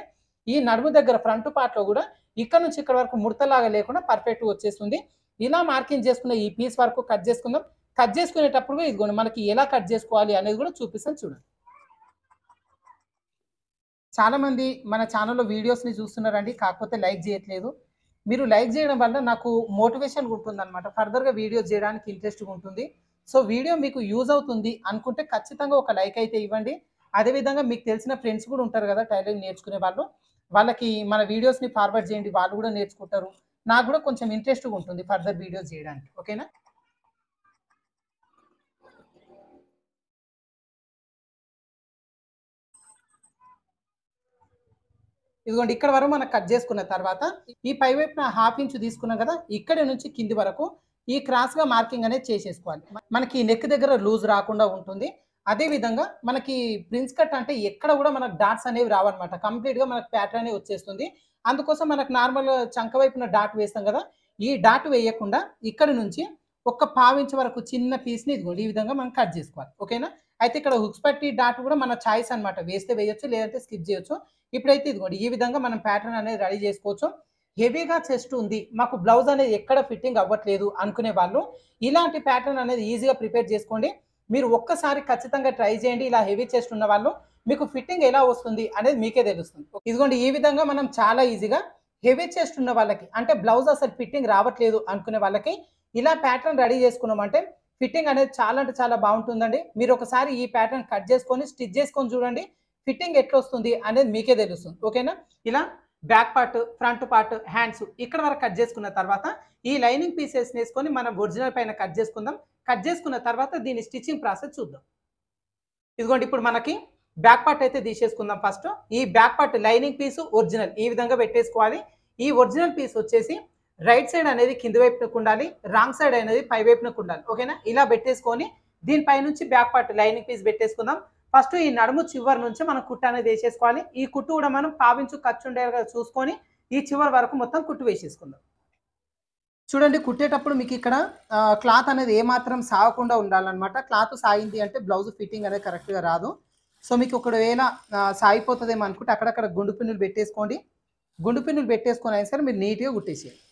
ఈ నడుము దగ్గర ఫ్రంట్ పార్ట్లో కూడా ఇక్కడ నుంచి ఇక్కడ వరకు ముడతలాగా లేకుండా పర్ఫెక్ట్గా వచ్చేస్తుంది ఇలా మార్కింగ్ చేసుకున్న ఈ పీస్ వరకు కట్ చేసుకుందాం కట్ చేసుకునేటప్పుడు ఇదిగోండి మనకి ఎలా కట్ చేసుకోవాలి అనేది కూడా చూపిస్తాను చూడండి చాలామంది మన ఛానల్లో వీడియోస్ని చూస్తున్నారండి కాకపోతే లైక్ చేయట్లేదు మీరు లైక్ చేయడం వల్ల నాకు మోటివేషన్ ఉంటుంది అనమాట ఫర్దర్గా వీడియో చేయడానికి ఇంట్రెస్ట్గా ఉంటుంది సో వీడియో మీకు యూజ్ అవుతుంది అనుకుంటే ఖచ్చితంగా ఒక లైక్ అయితే ఇవ్వండి అదేవిధంగా మీకు తెలిసిన ఫ్రెండ్స్ కూడా ఉంటారు కదా టైలరింగ్ నేర్చుకునే వాళ్ళు వాళ్ళకి మన వీడియోస్ని ఫార్వర్డ్ చేయండి వాళ్ళు కూడా నేర్చుకుంటారు నాకు కూడా కొంచెం ఇంట్రెస్ట్గా ఉంటుంది ఫర్దర్ వీడియోస్ చేయడానికి ఓకేనా ఇదిగోండి ఇక్కడ వరకు మనం కట్ చేసుకున్న తర్వాత ఈ పై వైపున హాఫ్ ఇంచు తీసుకున్నాం కదా ఇక్కడి నుంచి కింది వరకు ఈ క్రాస్గా మార్కింగ్ అనేది చేసేసుకోవాలి మనకి నెక్ దగ్గర లూజ్ రాకుండా ఉంటుంది అదేవిధంగా మనకి ప్రిన్స్ కట్ అంటే ఎక్కడ కూడా మనకు డాట్స్ అనేవి రావన్నమాట కంప్లీట్గా మనకు ప్యాటర్న్ అనేది వచ్చేస్తుంది అందుకోసం మనకు నార్మల్ చంక వైపున డాట్ వేస్తాం కదా ఈ డాట్ వేయకుండా ఇక్కడ నుంచి ఒక్క పావించ వరకు చిన్న పీస్ని ఇదిగోండి ఈ విధంగా మనం కట్ చేసుకోవాలి ఓకేనా అయితే ఇక్కడ హుక్స్ పట్టి డాట్ కూడా మన చాయిస్ అనమాట వేస్తే వేయొచ్చు లేదంటే స్కిప్ చేయొచ్చు ఇప్పుడైతే ఇదిగోండి ఈ విధంగా మనం ప్యాటర్న్ అనేది రెడీ చేసుకోవచ్చు హెవీగా చెస్ట్ ఉంది మాకు బ్లౌజ్ అనేది ఎక్కడ ఫిట్టింగ్ అవ్వట్లేదు అనుకునే వాళ్ళు ఇలాంటి ప్యాటర్న్ అనేది ఈజీగా ప్రిపేర్ చేసుకోండి మీరు ఒక్కసారి ఖచ్చితంగా ట్రై చేయండి ఇలా హెవీ చెస్ట్ ఉన్న వాళ్ళు మీకు ఫిట్టింగ్ ఎలా వస్తుంది అనేది మీకే తెలుస్తుంది ఇదిగోండి ఈ విధంగా మనం చాలా ఈజీగా హెవీ చెస్ట్ ఉన్న వాళ్ళకి అంటే బ్లౌజ్ అసలు ఫిట్టింగ్ రావట్లేదు అనుకునే వాళ్ళకి ఇలా ప్యాటర్న్ రెడీ చేసుకున్నామంటే ఫిట్టింగ్ అనేది చాలా అంటే చాలా బాగుంటుందండి మీరు ఒకసారి ఈ ప్యాటర్న్ కట్ చేసుకొని స్టిచ్ చేసుకొని చూడండి ఫిట్టింగ్ ఎట్లా వస్తుంది అనేది మీకే తెలుస్తుంది ఓకేనా ఇలా back part front part hands ఇక్కడ వరకు కట్ చేసుకున్న తర్వాత ఈ లైనింగ్ పీసెస్ వేసుకొని మనం ఒరిజినల్ పైన కట్ చేసుకుందాం కట్ చేసుకున్న తర్వాత దీని స్టిచ్చింగ్ ప్రాసెస్ చూద్దాం ఇదిగోండి ఇప్పుడు మనకి బ్యాక్ పార్ట్ అయితే తీసేసుకుందాం ఫస్ట్ ఈ back part lining piece original ఈ విధంగా పెట్టేసుకోవాలి ఈ ఒరిజినల్ పీస్ వచ్చేసి రైట్ సైడ్ అనేది కింది వైపునకు ఉండాలి రాంగ్ సైడ్ అనేది పై వైపునకు ఉండాలి ఓకేనా ఇలా పెట్టేసుకొని దీనిపై నుంచి బ్యాక్ పార్ట్ లైనింగ్ పీస్ పెట్టేసుకుందాం ఫస్ట్ ఈ నడుము చివరి నుంచి మనం కుట్టు అనేది వేసేసుకోవాలి ఈ కుట్టు కూడా మనం పావించు ఖర్చు ఉండేలాగా చూసుకొని ఈ చివరి వరకు మొత్తం కుట్టు వేసేసుకుందాం చూడండి కుట్టేటప్పుడు మీకు ఇక్కడ క్లాత్ అనేది ఏమాత్రం సాగకుండా ఉండాలన్నమాట క్లాత్ సాగింది అంటే బ్లౌజ్ ఫిట్టింగ్ అనేది కరెక్ట్గా రాదు సో మీకు ఒకవేళ సాగిపోతుందేమో అనుకుంటే అక్కడక్కడ గుండు పిన్నులు పెట్టేసుకోండి గుండు పిన్నులు పెట్టేసుకొని అయినా సరే మీరు నీట్గా కుట్టేసేయండి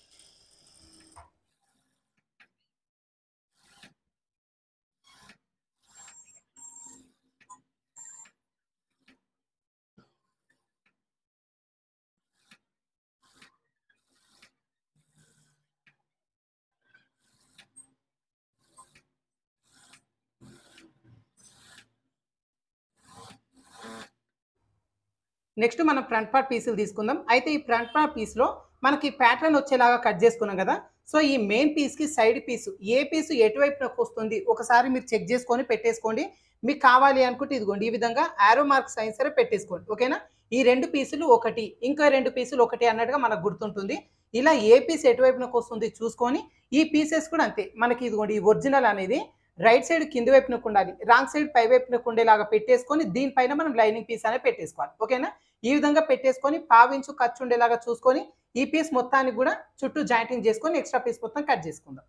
నెక్స్ట్ మనం ఫ్రంట్ పార్ట్ పీసులు తీసుకుందాం అయితే ఈ ఫ్రంట్ పార్ట్ పీస్లో మనకి ప్యాటర్న్ వచ్చేలాగా కట్ చేసుకున్నాం కదా సో ఈ మెయిన్ పీస్కి సైడ్ పీసు ఏ పీసు ఎటువైపునకు వస్తుంది ఒకసారి మీరు చెక్ చేసుకొని పెట్టేసుకోండి మీకు కావాలి అనుకుంటే ఇదిగోండి ఈ విధంగా ఆరో మార్క్స్ అయిన సరే పెట్టేసుకోండి ఓకేనా ఈ రెండు పీసులు ఒకటి ఇంకా రెండు పీసులు ఒకటి అన్నట్టుగా మనకు గుర్తుంటుంది ఇలా ఏ పీస్ ఎటువైపునకు వస్తుంది చూసుకొని ఈ పీసెస్ కూడా అంతే మనకి ఇదిగోండి ఈ ఒరిజినల్ అనేది రైట్ సైడ్ కింది వైపు ఉండాలి రాంగ్ సైడ్ పై వైపు ఉండేలాగా పెట్టేసుకొని దీనిపైన మనం లైనింగ్ పీస్ అనేది పెట్టేసుకోవాలి ఓకేనా ఈ విధంగా పెట్టేసుకొని పావించు ఖర్చు ఉండేలాగా చూసుకొని ఈ పీస్ మొత్తానికి కూడా చుట్టూ జాయింటింగ్ చేసుకొని ఎక్స్ట్రా పీస్ మొత్తం కట్ చేసుకుందాం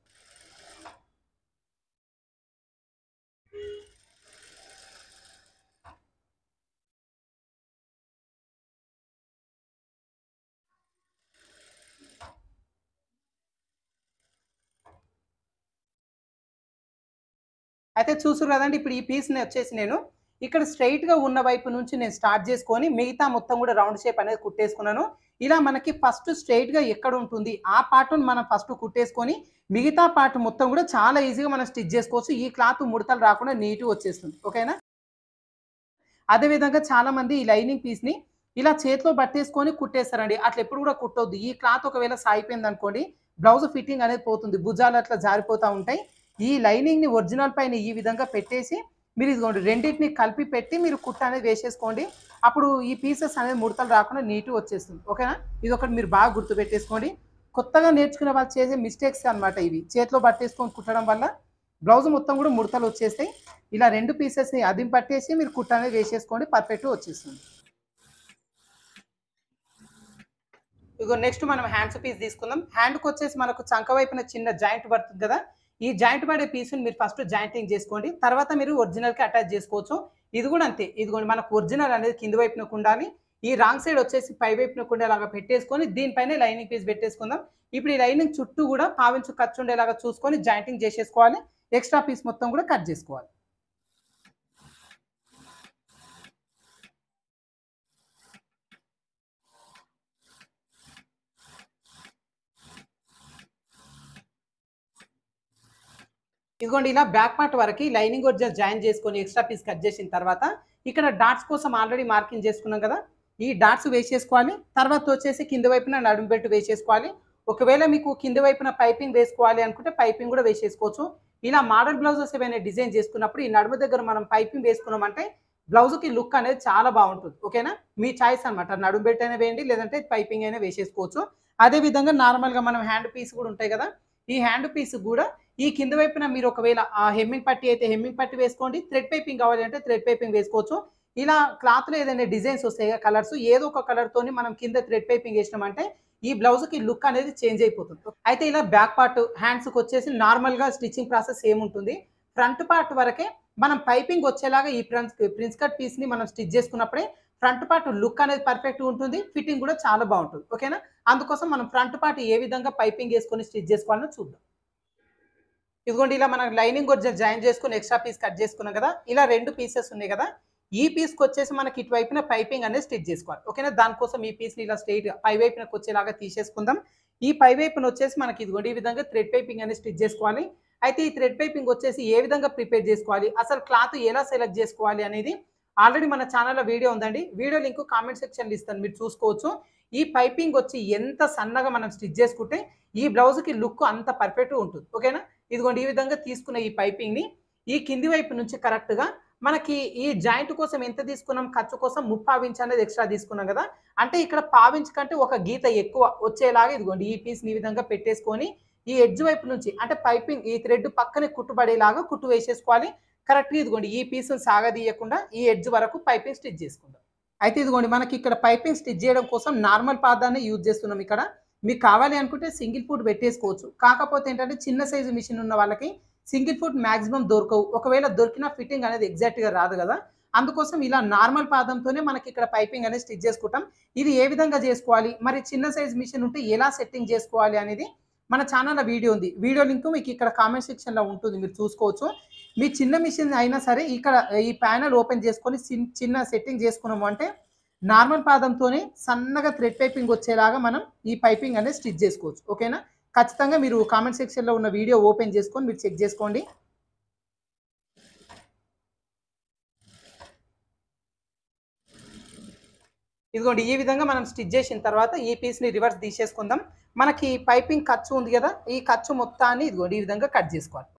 అయితే చూసారు కదండి ఇప్పుడు ఈ పీస్ని వచ్చేసి నేను ఇక్కడ స్ట్రైట్గా ఉన్న వైపు నుంచి నేను స్టార్ట్ చేసుకొని మిగతా మొత్తం కూడా రౌండ్ షేప్ అనేది కుట్టేసుకున్నాను ఇలా మనకి ఫస్ట్ స్ట్రైట్గా ఎక్కడ ఉంటుంది ఆ పార్ట్ను మనం ఫస్ట్ కుట్టేసుకొని మిగతా పార్ట్ మొత్తం కూడా చాలా ఈజీగా మనం స్టిచ్ చేసుకోవచ్చు ఈ క్లాత్ ముడతలు రాకుండా నీట్గా వచ్చేస్తుంది ఓకేనా అదేవిధంగా చాలామంది ఈ లైనింగ్ పీస్ని ఇలా చేతిలో పట్టేసుకొని కుట్టేస్తారండి అట్లా ఎప్పుడు కూడా కుట్టొద్దు ఈ క్లాత్ ఒకవేళ సాగిపోయింది అనుకోండి బ్లౌజ్ ఫిట్టింగ్ అనేది పోతుంది భుజాలు అట్లా జారిపోతూ ఉంటాయి ఈ లైనింగ్ని ఒరిజినల్ పైన ఈ విధంగా పెట్టేసి మీరు ఇదిగోండి రెండింటిని కలిపి పెట్టి మీరు కుట్ట అనేది వేసేసుకోండి అప్పుడు ఈ పీసెస్ అనేది ముడతలు రాకుండా నీట్గా వచ్చేస్తుంది ఓకేనా ఇది ఒకటి మీరు బాగా గుర్తుపెట్టేసుకోండి కొత్తగా నేర్చుకునే వాళ్ళు చేసే మిస్టేక్స్ అనమాట ఇవి చేతిలో పట్టేసుకొని కుట్టడం వల్ల బ్లౌజ్ మొత్తం కూడా ముడతలు వచ్చేస్తాయి ఇలా రెండు పీసెస్ని అదిం పట్టేసి మీరు కుట్ట అనేది వేసేసుకోండి పర్ఫెక్ట్ వచ్చేస్తుంది ఇగో నెక్స్ట్ మనం హ్యాండ్స్ పీస్ తీసుకుందాం హ్యాండ్కి వచ్చేసి మనకు చంక వైపున చిన్న జాయింట్ పడుతుంది కదా ఈ జాయింట్ పడే పీస్ని మీరు ఫస్ట్ జాయింటింగ్ చేసుకోండి తర్వాత మీరు ఒరిజినల్కి అటాచ్ చేసుకోవచ్చు ఇది కూడా అంతే ఇదిగోండి మనకు ఒరిజినల్ అనేది కింది వైపునకు ఉండాలి ఈ రాంగ్ సైడ్ వచ్చేసి పై వైపునకు ఉండేలాగా పెట్టేసుకొని దీనిపైన లైనింగ్ పీస్ పెట్టేసుకుందాం ఇప్పుడు ఈ లైనింగ్ చుట్టూ కూడా పావించు ఖర్చు ఉండేలాగా చూసుకొని జాయింటింగ్ చేసేసుకోవాలి ఎక్స్ట్రా పీస్ మొత్తం కూడా కట్ చేసుకోవాలి ఇదిగోండి ఇలా బ్యాక్ పార్ట్ వరకు లైనింగ్ ఒరిజినల్ జాయిన్ చేసుకొని ఎక్స్ట్రా పీస్ కట్ చేసిన తర్వాత ఇక్కడ డాట్స్ కోసం ఆల్రెడీ మార్కింగ్ చేసుకున్నాం కదా ఈ డాట్స్ వేసేసుకోవాలి తర్వాత వచ్చేసి కింద వైపున నడుము బెల్ట్ వేసేసుకోవాలి ఒకవేళ మీకు కింద వైపున పైపింగ్ వేసుకోవాలి అనుకుంటే పైపింగ్ కూడా వేసేసుకోవచ్చు ఇలా మోడల్ బ్లౌజెస్ ఏమైనా డిజైన్ చేసుకున్నప్పుడు ఈ నడుము దగ్గర మనం పైపింగ్ వేసుకున్నామంటే బ్లౌజ్కి లుక్ అనేది చాలా బాగుంటుంది ఓకేనా మీ ఛాయిస్ అనమాట నడుము బెల్ట్ అయినా వేయండి లేదంటే పైపింగ్ అయినా వేసేసుకోవచ్చు అదేవిధంగా నార్మల్గా మనం హ్యాండ్ పీస్ కూడా ఉంటాయి కదా ఈ హ్యాండ్ పీస్ కూడా ఈ కింద వైపున మీరు ఒకవేళ ఆ హెమ్మింగ్ పట్టి అయితే హెమ్మింగ్ పట్టి వేసుకోండి థ్రెడ్ పైపింగ్ కావాలి అంటే థ్రెడ్ పైపింగ్ వేసుకోవచ్చు ఇలా క్లాత్లో ఏదైనా డిజైన్స్ వస్తాయి కలర్స్ ఏదో ఒక తోని మనం కింద థ్రెడ్ పైపింగ్ వేసినామంటే ఈ బ్లౌజ్కి లుక్ అనేది చేంజ్ అయిపోతుంది అయితే ఇలా బ్యాక్ పార్ట్ హ్యాండ్స్కి వచ్చేసి నార్మల్గా స్టిచ్చింగ్ ప్రాసెస్ ఏముంటుంది ఫ్రంట్ పార్ట్ వరకే మనం పైపింగ్ వచ్చేలాగా ఈ ప్రిన్స్ ప్రిన్స్ కట్ పీస్ని మనం స్టిచ్ చేసుకున్నప్పుడే ఫ్రంట్ పార్ట్ లుక్ అనేది పర్ఫెక్ట్గా ఉంటుంది ఫిట్టింగ్ కూడా చాలా బాగుంటుంది ఓకేనా అందుకోసం మనం ఫ్రంట్ పార్ట్ ఏ విధంగా పైపింగ్ వేసుకొని స్టిచ్ చేసుకోవాలని చూద్దాం ఇదిగోండి ఇలా మనం లైనింగ్ కొద్దిగా జాయిన్ చేసుకుని ఎక్స్ట్రా పీస్ కట్ చేసుకున్నాం కదా ఇలా రెండు పీసెస్ ఉన్నాయి కదా ఈ పీస్కి వచ్చేసి మనకి ఇటువైపున పైపింగ్ అనేది స్టిచ్ చేసుకోవాలి ఓకేనా దానికోసం ఈ పీస్ని ఇలా స్ట్రైట్ పై వైపునకు వచ్చేలాగా తీసేసుకుందాం ఈ పై వైపున వచ్చేసి మనకి ఇదిగోండి ఈ విధంగా థ్రెడ్ పైపింగ్ అనేది స్టిచ్ చేసుకోవాలి అయితే ఈ థ్రెడ్ పైపింగ్ వచ్చేసి ఏ విధంగా ప్రిపేర్ చేసుకోవాలి అసలు క్లాత్ ఎలా సెలెక్ట్ చేసుకోవాలి అనేది ఆల్రెడీ మన ఛానల్లో వీడియో ఉందండి వీడియో లింక్ కామెంట్ సెక్షన్లో ఇస్తాను మీరు చూసుకోవచ్చు ఈ పైపింగ్ వచ్చి ఎంత సన్నగా మనం స్టిచ్ చేసుకుంటే ఈ బ్లౌజ్కి లుక్ అంత పర్ఫెక్ట్గా ఉంటుంది ఓకేనా ఇదిగోండి ఈ విధంగా తీసుకున్న ఈ పైపింగ్ని ఈ కింది వైపు నుంచి కరెక్ట్గా మనకి ఈ జాయింట్ కోసం ఎంత తీసుకున్నాం ఖర్చు కోసం ముప్పావించ్ అనేది ఎక్స్ట్రా తీసుకున్నాం కదా అంటే ఇక్కడ పావించ్ కంటే ఒక గీత ఎక్కువ వచ్చేలాగా ఇదిగోండి ఈ పీస్ని ఈ విధంగా పెట్టేసుకొని ఈ ఎడ్జ్ వైపు నుంచి అంటే పైపింగ్ ఈ థ్రెడ్ పక్కనే కుట్టుబడేలాగా కుట్టు వేసేసుకోవాలి కరెక్ట్గా ఇదిగోండి ఈ పీస్ని సాగదీయకుండా ఈ ఎడ్జ్ వరకు పైపింగ్ స్టిచ్ చేసుకుందాం అయితే ఇదిగోండి మనకి ఇక్కడ పైపింగ్ స్టిచ్ చేయడం కోసం నార్మల్ పాదాన్ని యూజ్ చేస్తున్నాం ఇక్కడ మీకు కావాలి అనుకుంటే సింగిల్ ఫుట్ పెట్టేసుకోవచ్చు కాకపోతే ఏంటంటే చిన్న సైజు మిషన్ ఉన్న వాళ్ళకి సింగిల్ ఫుట్ మ్యాక్సిమం దొరకవు ఒకవేళ దొరికిన ఫిట్టింగ్ అనేది ఎగ్జాక్ట్గా రాదు కదా అందుకోసం ఇలా నార్మల్ పాదంతోనే మనకి ఇక్కడ పైపింగ్ అనేది స్టిచ్ చేసుకుంటాం ఇది ఏ విధంగా చేసుకోవాలి మరి చిన్న సైజు మిషన్ ఉంటే ఎలా సెట్టింగ్ చేసుకోవాలి అనేది మన ఛానల్లో వీడియో ఉంది వీడియో లింక్ మీకు ఇక్కడ కామెంట్ సెక్షన్లో ఉంటుంది మీరు చూసుకోవచ్చు మీ చిన్న మిషన్ అయినా సరే ఇక్కడ ఈ ప్యానల్ ఓపెన్ చేసుకొని చిన్న సెట్టింగ్ చేసుకున్నాము అంటే నార్మల్ పాదంతోనే సన్నగా థ్రెడ్ పైపింగ్ వచ్చేలాగా మనం ఈ పైపింగ్ అనేది స్టిచ్ చేసుకోవచ్చు ఓకేనా ఖచ్చితంగా మీరు కామెంట్ సెక్షన్లో ఉన్న వీడియో ఓపెన్ చేసుకొని మీరు చెక్ చేసుకోండి ఇదిగోండి ఈ విధంగా మనం స్టిచ్ చేసిన తర్వాత ఈ పీస్ని రివర్స్ తీసేసుకుందాం మనకి పైపింగ్ ఖర్చు ఉంది కదా ఈ ఖర్చు మొత్తాన్ని ఇదిగోండి ఈ విధంగా కట్ చేసుకోవాలి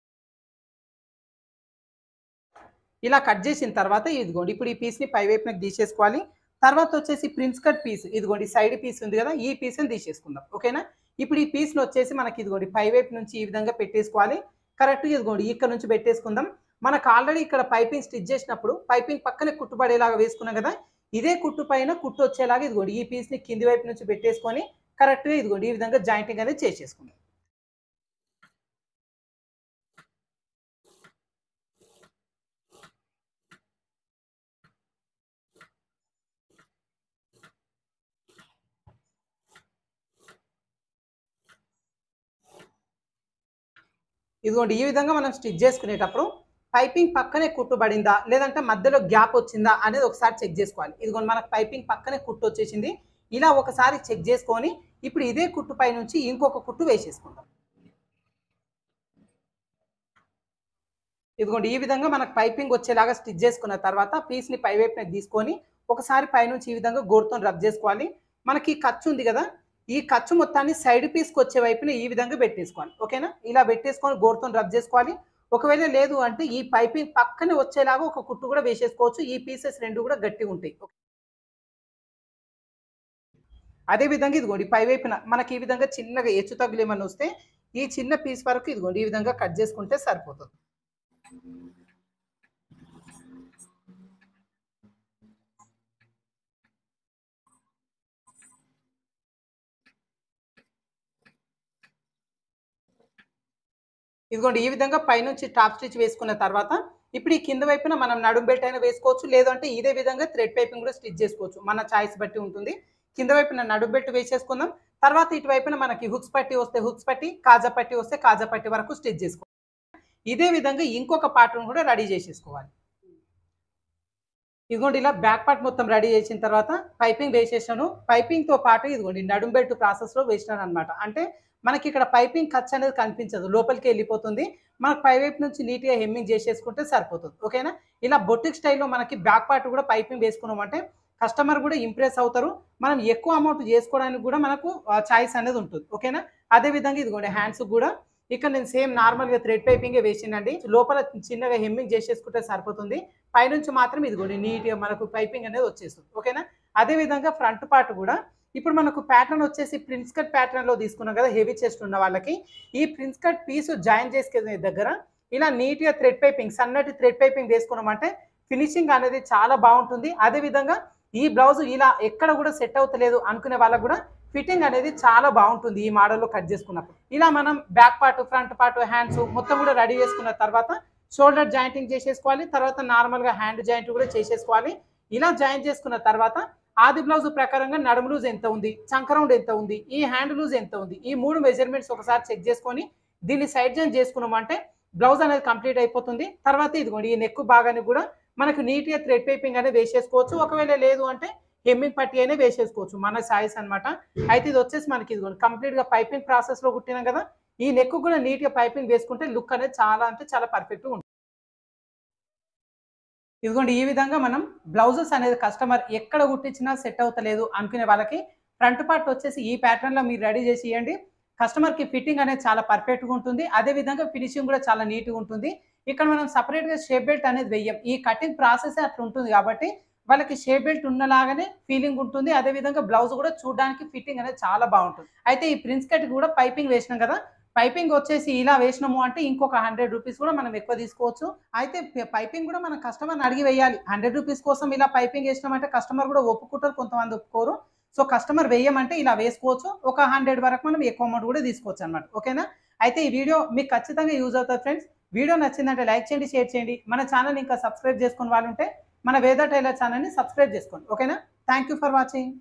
ఇలా కట్ చేసిన తర్వాత ఇదిగోండి ఇప్పుడు ఈ పీస్ని పై వైపునకు తీసేసుకోవాలి తర్వాత వచ్చేసి ప్రిన్స్ కట్ పీస్ ఇదిగోండి సైడ్ పీస్ ఉంది కదా ఈ పీస్ని తీసేసుకుందాం ఓకేనా ఇప్పుడు ఈ పీస్లో వచ్చేసి మనకి ఇదిగోండి పై వైపు నుంచి ఈ విధంగా పెట్టేసుకోవాలి కరెక్ట్ ఇదిగోండి ఇక్కడ నుంచి పెట్టేసుకుందాం మనకు ఆల్రెడీ ఇక్కడ పైపింగ్ స్టిచ్ చేసినప్పుడు పైపింగ్ పక్కనే కుట్టుబడేలాగా వేసుకున్నాం కదా ఇదే కుట్టు పైన కుట్టు వచ్చేలాగా ఇదిగోండి ఈ పీస్ని కింది వైపు నుంచి పెట్టేసుకొని కరెక్ట్గా ఇదిగోండి ఈ విధంగా జాయింటింగ్ అనేది చేసేసుకుందాం ఇదిగోండి ఈ విధంగా మనం స్టిచ్ చేసుకునేటప్పుడు పైపింగ్ పక్కనే కుట్టుబడిందా లేదంటే మధ్యలో గ్యాప్ వచ్చిందా అనేది ఒకసారి చెక్ చేసుకోవాలి ఇదిగోండి మనకు పైపింగ్ పక్కనే కుట్టు వచ్చేసింది ఇలా ఒకసారి చెక్ చేసుకొని ఇప్పుడు ఇదే పై నుంచి ఇంకొక కుట్టు వేసేసుకుందాం ఇదిగోండి ఈ విధంగా మనకు పైపింగ్ వచ్చేలాగా స్టిచ్ చేసుకున్న తర్వాత పీస్ని పైవైపున తీసుకొని ఒకసారి పైనుంచి ఈ విధంగా గోడుతో రబ్ చేసుకోవాలి మనకి ఖర్చు ఉంది కదా ఈ ఖర్చు మొత్తాన్ని సైడ్ పీస్కి వచ్చే వైపున ఈ విధంగా పెట్టేసుకోవాలి ఓకేనా ఇలా పెట్టేసుకొని గోరుతో రబ్ చేసుకోవాలి ఒకవేళ లేదు అంటే ఈ పైపింగ్ పక్కనే వచ్చేలాగా ఒక కుట్టు కూడా వేసేసుకోవచ్చు ఈ పీసెస్ రెండు కూడా గట్టిగా ఉంటాయి అదేవిధంగా ఇదిగోండి పై వైపున మనకి ఈ విధంగా చిన్నగా హెచ్చు తగ్గులు ఏమన్నా వస్తే ఈ చిన్న పీస్ వరకు ఇదిగోండి ఈ విధంగా కట్ చేసుకుంటే సరిపోతుంది ఇదిగోండి ఈ విధంగా పైనుంచి టాప్ స్టిచ్ వేసుకున్న తర్వాత ఇప్పుడు ఈ కింద వైపున మనం నడుము బెల్ట్ అయినా వేసుకోవచ్చు లేదంటే ఇదే విధంగా థ్రెడ్ పైపింగ్ కూడా స్టిచ్ చేసుకోవచ్చు మన చాయిస్ బట్టి ఉంటుంది కింద వైపున నడుము బెల్ట్ వేసేసుకుందాం తర్వాత ఇటువైపున మనకి హుక్స్ పట్టి వస్తే హుక్స్ పట్టి కాజా పట్టి వస్తే కాజా పట్టి వరకు స్టిచ్ చేసుకోవాలి ఇదే విధంగా ఇంకొక పార్ట్ను కూడా రెడీ చేసేసుకోవాలి ఇదిగోండి ఇలా బ్యాక్ పార్ట్ మొత్తం రెడీ చేసిన తర్వాత పైపింగ్ వేసేసాను పైపింగ్తో పాటు ఇదిగోండి ప్రాసెస్ ప్రాసెస్లో వేసినాను అనమాట అంటే మనకి ఇక్కడ పైపింగ్ ఖర్చు అనేది కనిపించదు లోపలికి వెళ్ళిపోతుంది మనకు పైవైపు నుంచి నీట్గా హెమ్మింగ్ చేసేసుకుంటే సరిపోతుంది ఓకేనా ఇలా బొట్టిక్ స్టైల్లో మనకి బ్యాక్ పార్ట్ కూడా పైపింగ్ వేసుకున్నామంటే కస్టమర్ కూడా ఇంప్రెస్ అవుతారు మనం ఎక్కువ అమౌంట్ చేసుకోవడానికి కూడా మనకు చాయిస్ అనేది ఉంటుంది ఓకేనా అదేవిధంగా ఇదిగోండి హ్యాండ్స్ కూడా ఇక్కడ నేను సేమ్ నార్మల్గా థ్రెడ్ పైపింగే వేసిందండి లోపల చిన్నగా హెమ్మింగ్ చేసేసుకుంటే సరిపోతుంది పైనుంచి మాత్రం ఇదిగోండి నీట్గా మనకు పైపింగ్ అనేది వచ్చేస్తుంది ఓకేనా అదేవిధంగా ఫ్రంట్ పార్ట్ కూడా ఇప్పుడు మనకు ప్యాటర్న్ వచ్చేసి ప్రిన్స్ కట్ ప్యాటర్న్లో తీసుకున్నాం కదా హెవీ చెస్ట్ ఉన్న వాళ్ళకి ఈ ప్రిన్స్ కట్ పీస్ జాయిన్ చేసుకునే దగ్గర ఇలా నీట్గా థ్రెడ్ పైపింగ్ సన్నటి థ్రెడ్ పైపింగ్ వేసుకున్నామంటే ఫినిషింగ్ అనేది చాలా బాగుంటుంది అదేవిధంగా ఈ బ్లౌజ్ ఇలా ఎక్కడ కూడా సెట్ అవుతలేదు అనుకునే వాళ్ళకు కూడా ఫిట్టింగ్ అనేది చాలా బాగుంటుంది ఈ మోడల్లో కట్ చేసుకున్నప్పుడు ఇలా మనం back part front part hands మొత్తం కూడా రెడీ చేసుకున్న తర్వాత షోల్డర్ జాయింటింగ్ చేసేసుకోవాలి తర్వాత నార్మల్గా హ్యాండ్ జాయింట్ కూడా చేసేసుకోవాలి ఇలా జాయింట్ చేసుకున్న తర్వాత ఆది బ్లౌజ్ ప్రకారంగా నడుము లూజ్ ఎంత ఉంది చంకరౌండ్ ఎంత ఉంది ఈ హ్యాండ్ లూజ్ ఎంత ఉంది ఈ మూడు మెజర్మెంట్స్ ఒకసారి చెక్ చేసుకొని దీన్ని సైడ్ జాయిన్ చేసుకున్నామంటే బ్లౌజ్ అనేది కంప్లీట్ అయిపోతుంది తర్వాత ఇదిగోండి ఈ నెక్ భాగాన్ని కూడా మనకు నీట్గా థ్రెడ్ పైపింగ్ అనేది వేసేసుకోవచ్చు ఒకవేళ లేదు అంటే హెమ్మింగ్ పట్టి అయినా వేసేసుకోవచ్చు మన సాయిస్ అనమాట అయితే ఇది వచ్చేసి మనకి ఇదిగోండి కంప్లీట్గా పైపింగ్ ప్రాసెస్లో కుట్టినాం కదా ఈ నెక్ కూడా నీట్గా పైపింగ్ వేసుకుంటే లుక్ అనేది చాలా అంటే చాలా పర్ఫెక్ట్గా ఉంటుంది ఇదిగోండి ఈ విధంగా మనం బ్లౌజెస్ అనేది కస్టమర్ ఎక్కడ కుట్టించినా సెట్ అవుతలేదు అనుకునే వాళ్ళకి ఫ్రంట్ పార్ట్ వచ్చేసి ఈ ప్యాటర్న్లో మీరు రెడీ చేసి ఇవ్వండి కస్టమర్కి ఫిట్టింగ్ అనేది చాలా పర్ఫెక్ట్గా ఉంటుంది అదేవిధంగా ఫినిషింగ్ కూడా చాలా నీట్గా ఉంటుంది ఇక్కడ మనం సపరేట్గా షేప్ బెల్ట్ అనేది వెయ్యం ఈ కటింగ్ ప్రాసెస్ అట్లా ఉంటుంది కాబట్టి వాళ్ళకి షేప్ బెల్ట్ ఉన్నలాగానే ఫీలింగ్ ఉంటుంది అదేవిధంగా బ్లౌజ్ కూడా చూడడానికి ఫిట్టింగ్ అనేది చాలా బాగుంటుంది అయితే ఈ ప్రిన్స్ కట్ కూడా పైపింగ్ వేసినాం కదా పైపింగ్ వచ్చేసి ఇలా వేసినాము అంటే ఇంకొక హండ్రెడ్ రూపీస్ కూడా మనం ఎక్కువ తీసుకోవచ్చు అయితే పైపింగ్ కూడా మనం కస్టమర్ని అడిగి వేయాలి హండ్రెడ్ రూపీస్ కోసం ఇలా పైపింగ్ వేసినామంటే కస్టమర్ కూడా ఒప్పుకుంటారు కొంతమంది ఒప్పుకోరు సో కస్టమర్ వేయమంటే ఇలా వేసుకోవచ్చు ఒక హండ్రెడ్ వరకు మనం ఎక్కువ అమౌంట్ కూడా తీసుకోవచ్చు అనమాట ఓకేనా అయితే ఈ వీడియో మీకు ఖచ్చితంగా యూజ్ అవుతుంది ఫ్రెండ్స్ వీడియో నచ్చిందంటే లైక్ చేయండి షేర్ చేయండి మన ఛానల్ ఇంకా సబ్స్క్రైబ్ చేసుకుని వాళ్ళు ఉంటే మన వేద టైలర్ ఛానల్ని సబ్స్క్రైబ్ చేసుకోండి ఓకేనా థ్యాంక్ ఫర్ వాచింగ్